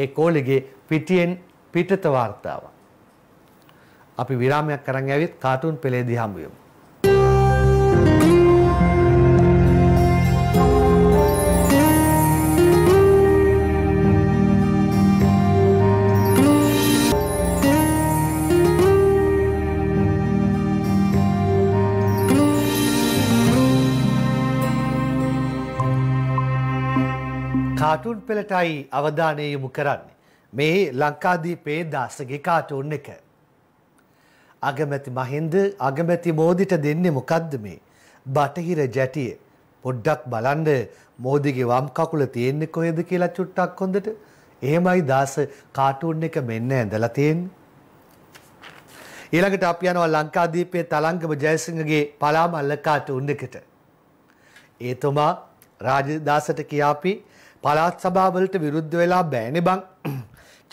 ඒ කෝලිගේ පිටියෙන් පිටත වාර්තාවක්. අපි විරාමයක් කරන් ඇවිත් කාටුන් පෙළේදී හමුවෙමු. කාටුන් පෙළටයි අවධානය යොමු කරන්නේ. මේ ලංකාදීපේ දාසගේ කාටුන් එක. අගමැති මහින්ද අගමැති මෝදිට දෙන්නේ මොකද්ද මේ? බටහිර ජැටිය. පොඩ්ඩක් බලන්න මෝදිගේ වම් කකුල තියෙන්නේ කොහෙද කියලා චුට්ටක් හොඳට. එහෙමයි දාස කාටුන් එක මෙන්න ඇඳලා තියෙන්නේ. ඊළඟට අපි යනවා ලංකාදීපයේ තලංගම ජයසිංහගේ පලාමල්ල කාටුන් එකට. ඒතුමා රාජදාසට කියාපි පළාත් සභාවලට විරුද්ධ වෙලා බෑනේ බං.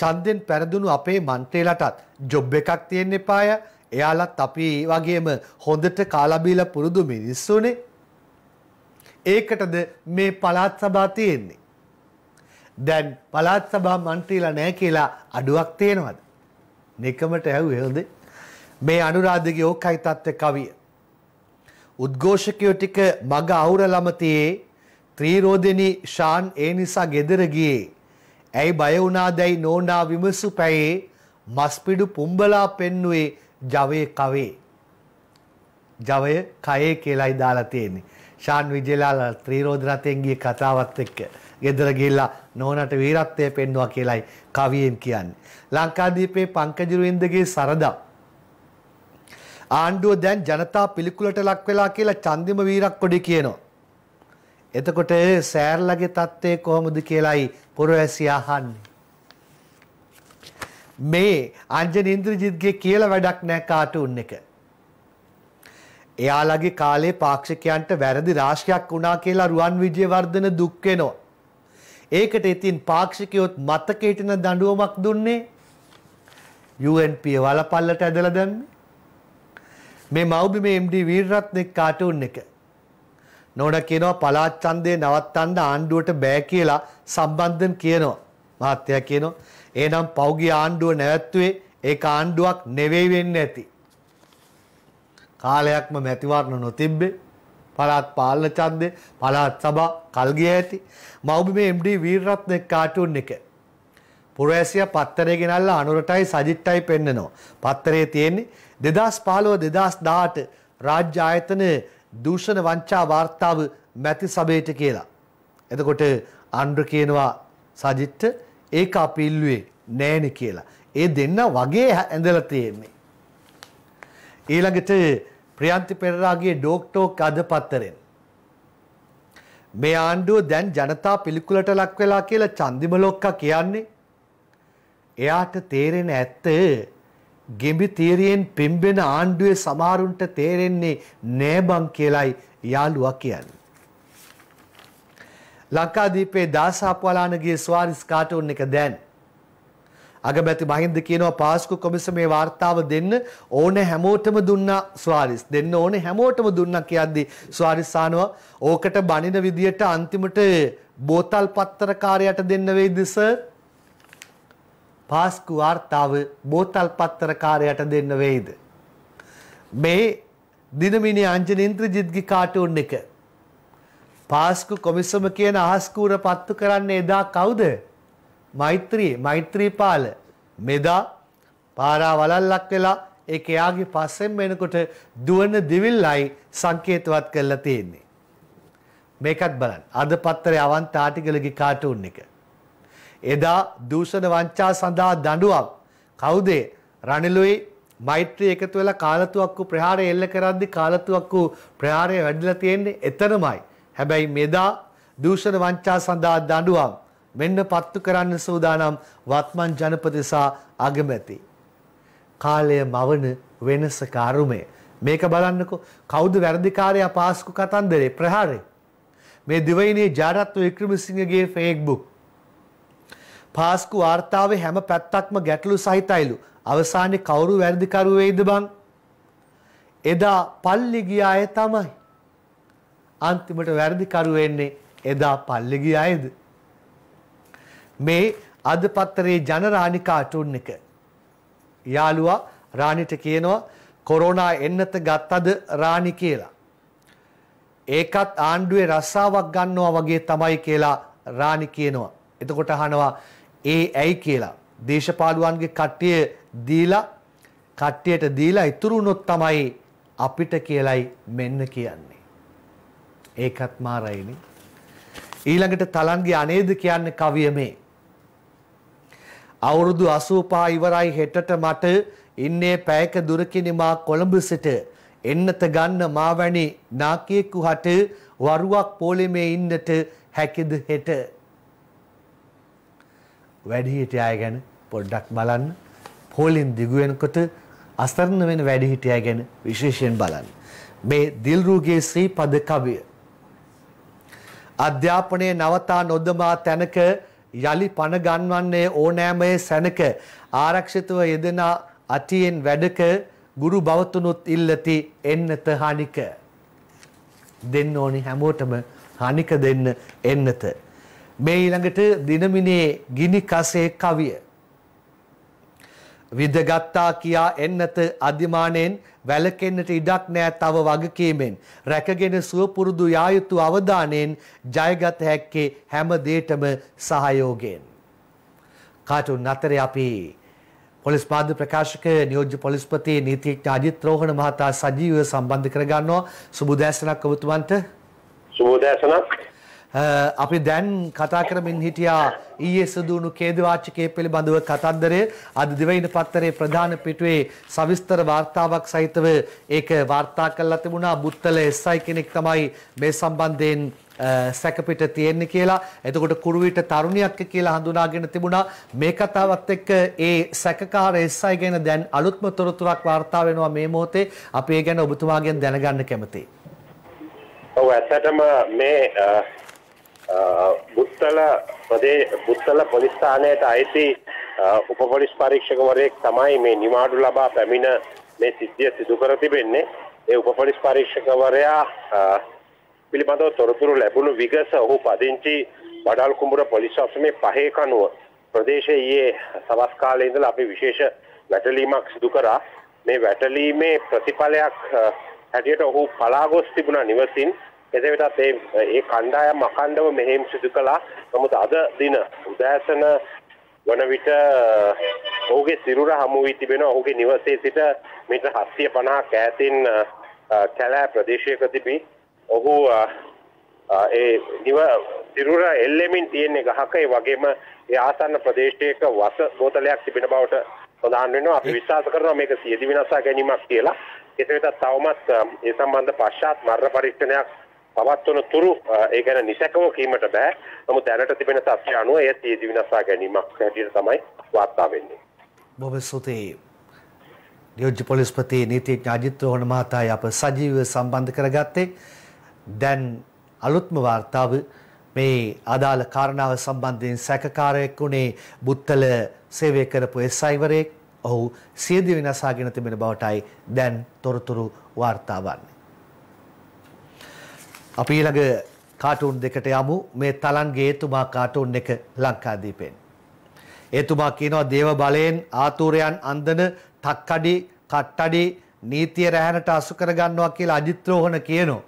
ඡන්දෙන් පෙරදුණු අපේ මන්ත්‍රීලටත් ජොබ් එකක් තියෙන්න එපාය. එයාලත් අපි වගේම හොඳට කාලා පුරුදු මිනිස්සුනේ. ඒකටද මේ පළාත් සභා තියෙන්නේ. දැන් පළාත් සභා මන්ත්‍රීලා නැහැ කියලා අඩුවක් තියෙනවද? නිකමට ඇහුවේ හොඳේ. මේ අනුරාධගේ ඕකයි තත්ත්ව කවිය. උද්ඝෝෂකයෝ ටික මග අවුරලම තියේ ත්‍රීරෝදෙනි ෂාන් ඒ නිසා ගෙදර ගියේ. ඇයි බය වුණාදැයි නෝනා විමසු පැයේ මස්පිඩු පුම්බලා පෙන්නුවේ ජවය කවේ. ජවය කයේ කියලායි දාලා තියෙන්නේ. ෂාන් විජේලාල ත්‍රීරෝද රතෙන් ගිය කතාවත් එක්ක ගෙදර ගිහිල්ලා නෝනට වීරත්වය පෙන්වුවා කියලායි කවියෙන් කියන්නේ. ලංකාදීපේ පංකජිරුවින්දගේ සරදා ආණ්ඩුව දැන් ජනතා පිළිකුලට ලක් වෙලා කියලා චන්දිම වීරක්කොඩි කියනවා. එතකොට සෑර්ලගේ தත්ත්වය කොහොමද කියලායි පුරවැසිය අහන්නේ. මේ අංජන ඉන්ද්‍රජිත්ගේ කියලා වැඩක් නැහැ කාටුන් එක. එයාලගේ කාලේ පාක්ෂිකයන්ට වැරදි රාශියක් වුණා කියලා රුවන් විජේවර්ධන දුක් වෙනවා. ඒකට ඉතින් පාක්ෂිකයොත් මතකේටින දඬුවමක් දුන්නේ UNP වලපල්ලට ඇදලා දැම්මේ. මේ මව්බිමේ MD වීරරත්න කාටුන් එක. නෝඩ කියනවා පලාත් ඡන්දේ නවත්තන්න ආණ්ඩුවට බෑ කියලා සම්බන්ධන් කියනවා. මහත්තයා කියනවා එහෙනම් පෞගිය ආණ්ඩුව නැවැත්තුවේ ඒක ආණ්ඩුවක් නෙවෙයි වෙන්න ඇති. කාලයක්ම මැතිවරණ නොතිබ්බේ පළාත් පාලන ඡන්දේ පළාත් සභා කල් ගිය ඇති. මව්බිමේ MD වීරරත්න කාටුන් එක. පුරවැසියා පත්තරේ ගෙනල්ලා අනුරටයි සජිත්ටයි පෙන්නනවා. පත්තරේ තියෙන්නේ 2015 2018 රාජ්‍ය ආයතන දූෂණ වංචා වාර්තාව මැති සභයට කියලා. එතකොට අන්ඩ්‍ර කියනවා සජිත්ට ඒක අපි ඉල්ලුවේ නෑන කියලා. ඒ දෙන්න වගේ ඇඳල තියෙන්නේ. ඊළඟට ප්‍රියන්ති පෙරරාගේ ඩෝක්ටෝක් අද පත්තරෙන්. මේ ආණ්ඩුව දැන් ජනතා පිළිකුලට ලක් වෙලා කියලා චන්දිමලොක්ක කියන්නේ එයාට තේරෙන ඇත්ත ගෙඹි තීරයෙන් පෙම්බෙන ආණ්ඩුවේ සමහරුන්ට තේරෙන්නේ නෑබං කියලයි යාළුවා කියන්නේ. ලංකාදීපේ දාසාප්වලානගේ ස්වාරිස් කාටුන් එක දැන්. අගමැති මහින්ද කියනවා පාස්කු කොමිසමේ වාර්තාව දෙන්න ඕන හැමෝටම දුන්නා ස්වාරිස් දෙන්න ඕන හැමෝටම දුන්නා කියද්දි ස්වාරිස් ආනවා ඕකට බනින විදියට අන්තිමට බෝතල් පත්තරකාරයට දෙන්න වෙයිද සර් පාස්කු වාර්තාව බෝතල් පත්තරකාරයට දෙන්න වෙයිද. මේ දිනමිනි අංජන ඉන්ද්‍රජිත්ගි කාටුන් එක. පාස්කු කොමිසම කියන අහස්කූර පත්තු කරන්න එදා කවුද. මෛත්‍රී මෛත්‍රීපාල මෙදා පාරා වලල්ලක් වෙලා ඒ එයාගේ පස්සෙන් වෙනකොට දුවන දිවිල්ලයි සංකේතවත් කරලා තියෙන්නේ. මේකත් බලන්න. අද පත්තරේ අවන්ත ආටිකලගේ කාටුන් එක. එදා දූෂණ වංචා සඳහා දඬුවම් කවුද? රනිලුයි මෛත්‍රී එකතු වෙලා කාලතුවක්කු ප්‍රහාරය එල්ල කරද්දි කාලතුවක්කු ප්‍රහාරය වැඩිලා තියෙන්නේ එතනමයි. හැබැයි මෙදා දූෂණ වංචා සඳහා දඬුවම් මෙන්න පත්තු කරන්න සූදානම් වත්මන් ජනපතිසා අගමැති. කාලය මවන වෙනස කාරුමය. මේක බලන්නකෝ කවුද වැරදිකාරයා පාස්කු කතන්දරේ ප්‍රහාරේ. මේ දිවයිනේ ජාරත්ව වික්‍රමසිංහගේ ෆේක්බුක් පාස්කු වාර්තාවේ හැම පැත්තක්ම ගැටලු සහිතයිලු. අවසානයේ කවුරු වැරදිකරු වෙයිද බං? එදා පල්ලි ගිය අය තමයි. අන්තිමට වැරදිකරු වෙන්නේ එදා පල්ලි ගිය අයද? මේ අද පත්තරේ ජනරාණි කාටුන් එක. යාළුවා රාණිට කියනවා කොරෝනා එන්නත ගත්තද රාණි කියලා. ඒකත් ආණ්ඩුවේ රස්සාවක් ගන්නවා වගේ තමයි කියලා රාණි කියනවා. එතකොට අහනවා ඒ ඇයි කියලා දේශපාලුවන්ගේ කට්ටිය දීලා කට්ටියට දීලා ඉතුරු වුණොත් තමයි අපිට කියලයි මෙන්න කියන්නේ. ඒකත් මාරයිනි. ඊළඟට තලන්ගේ අනේද කියන්නේ කවිය මේ. අවුරුදු 85 ඉවරයි හෙටට මට ඉන්නේ පැයක දුරකින් මා කොළඹ සිට එන්නත ගන්න මා වැනි නාකියෙකු හට වරුවක් පොළමේ ඉන්නට හැකිද හෙට වැඩිහිටිය අය ගැන පොඩ්ඩක් බලන්න. පෝලින් දිගු වෙනකොට අසරණ වෙන වැඩිහිටිය අය ගැන විශේෂයෙන් බලන්න. මේ දිල්රුගේ ශ්‍රී පද කවිය. අධ්‍යාපනයේ නවතා නොදමා තැනක යලි පණ ගන්වන්නේ ඕනෑමයේ සැනක ආරක්ෂිතව යෙදෙන අතියෙන් වැඩක ගුරු බවතුනුත් ඉල්ලති එන්නත හනික. දෙන්න ඕනි හැමෝටම හනික දෙන්න එන්නත. මේ ඊළඟට දිනමිනේ ගිනි කසේ කවිය. විදගත්තා කියා එන්නත අධිමානයෙන් වැලකෙන්නට ඉඩක් නෑ තව වගකීමෙන් රැකගෙන සුවපුරුදු යා යුතු අවධානයෙන් ජයගත හැක්කේ හැම දෙයකම සහයෝගයෙන් කාටුන් අතරේ අපි පොලිස් මාධ්‍ය ප්‍රකාශක නියෝජ්‍ය පොලිස්පති නීතිඥ අජිත් රෝහණ මහතා සජීවව සම්බන්ධ කරගන්නවා සුබ දැසනක් ඔබතුමන්ට සුබ දැසනක් අපි දැන් කතා කරමින් හිටියා ඊයේ සිදුණු ඛේදවාචකයේ පිළිබඳව කතන්දරය අද දිවයින පත්තරේ ප්‍රධාන පිටුවේ සවිස්තර වාර්තාවක් සහිතව ඒක වාර්තා කරලා තිබුණා බුත්තල SI කෙනෙක් තමයි මේ සම්බන්ධයෙන් සැකපිට තියෙන්නේ කියලා. එතකොට කුරුවිට තරුණියක් කියලා හඳුනාගෙන තිබුණා. මේ කතාවත් එක්ක ඒ සැකකාර SI ගැන දැන් අලුත්ම තොරතුරක් වාර්තා වෙනවා මේ මොහොතේ. අපි ඒ ගැන ඔබතුමාගෙන් දැනගන්න කැමතියි. ඔව් ඇත්තටම මේ බුත්තල ප්‍රදේ බුත්තල පොලිස් ස්ථානයට අයිති උපපොලිස් පරීක්ෂකවරයෙක් තමයි මේ නිවාඩු ලබා පැමිණ මේ සිද්ධිය සිදු කර තිබෙන්නේ. ඒ උපපොලිස් පරීක්ෂකවරයා පිළිබඳව තොරතුරු ලැබුණු විගස ඔහු පදිංචි වඩාල් කුඹුර පොලිස් අසමේ පහේ කනුව ප්‍රදේශයේ ඊයේ සවස් කාලයේ ඉඳලා අපි විශේෂ වැටලීමක් සිදු කරා. මේ වැටලීමේ ප්‍රතිඵලයක් හැටියට ඔහු පලා ගොස් තිබුණා නිවසින් එදවිට අපේ ඒ කණ්ඩායම් අකණ්ඩව මෙහෙම සිදු කළා නමුත් අද දින උදෑසන වන විට ඔහුගේ සිරුර හමු වී තිබෙන ඔහුගේ නිවසේ සිට මීටර් 750ක් ඈතින් කැලෑ ප්‍රදේශයක තිබී ඔහු ඒ නිව සිරුර එල්ලෙමින් තියෙන ගහක ඒ වගේම ඒ ආසන්න ප්‍රදේශයක වස බෝතලයක් තිබෙන බවට සඳහන් වෙනවා අපි විශ්වාස කරනවා මේක සියදි විනාශ ගැනීමක් කියලා කෙසේ වෙතත් තවමත් ඒ සම්බන්ධ පශ්චාත් මරණ පරීක්ෂණයක් පවත්වන තුරු ඒ ගැන නිසැකව කීමට බෑ. නමුත් දැනට තිබෙන තත්ත්වය අනුව එය තීජ විනාශා ගැනීමක් හැටියට තමයි වාර්තා වෙන්නේ. බොහොම ස්තුතියි. නියෝජ්‍ය පොලිස්පති නීතිඥ අජිත් රෝහණ මහතායි අප සජීව සම්බන්ධ කරගත්තේ. දැන් අලුත්ම වාර්තාව මේ අදාළ කාරණාව සම්බන්ධයෙන් සැකකාරයෙක් වුණේ බුත්තල සේවය කරපු එස්ఐවරයෙක්. ඔහු සියදිවි නසාගෙන තිබෙන බවටයි දැන් තොරතුරු වාර්තා වන්නේ. අපි ඊළඟ කාටුන් දෙකට යමු මේ තලන්ගේ එතුමා කාටුන් එක ලංකාදීපෙන්. එතුමා කියනවා දේව බලයෙන් ආතූරයන් අන්දන තක්කඩි කට්ටඩි නීතිය රැහැනට අසු කරගන්නවා කියලා අජිත්‍රෝහණ කියනවා.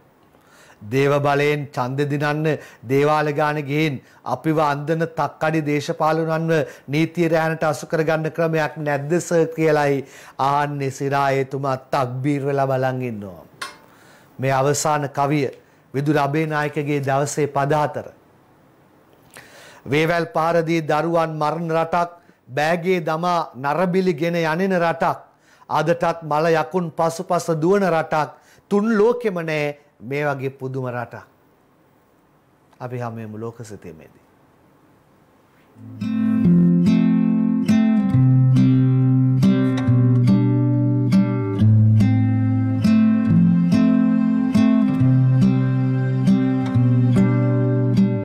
දේව බලයෙන් ඡන්ද දිනන්න දේවාල ගාන ගිහින් අපිව අන්දන තක්කඩි දේශපාලනන්ව නීතිය රැහැනට අසු කරගන්න ක්‍රමයක් නැද්ද සර් කියලායි ආන්නේ සිරායතුමා තක්බීර් වෙලා බලන් ඉන්නවා. මේ අවසාන කවිය විදුර අබේනායකගේ දවසේ පදාතර. වේවැල් පාරදී දරුවන් මරණ රටක් බෑගේ දමා නරබිලි ගෙන යනෙන රටක් අදටත් මල යකුන් පසුපස දුවන රටක් තුන් ලෝකෙම නෑ මේ වගේ පුදුම රටක්. අපි හැමෝම ලෝක සිතීමේදී. Thank you.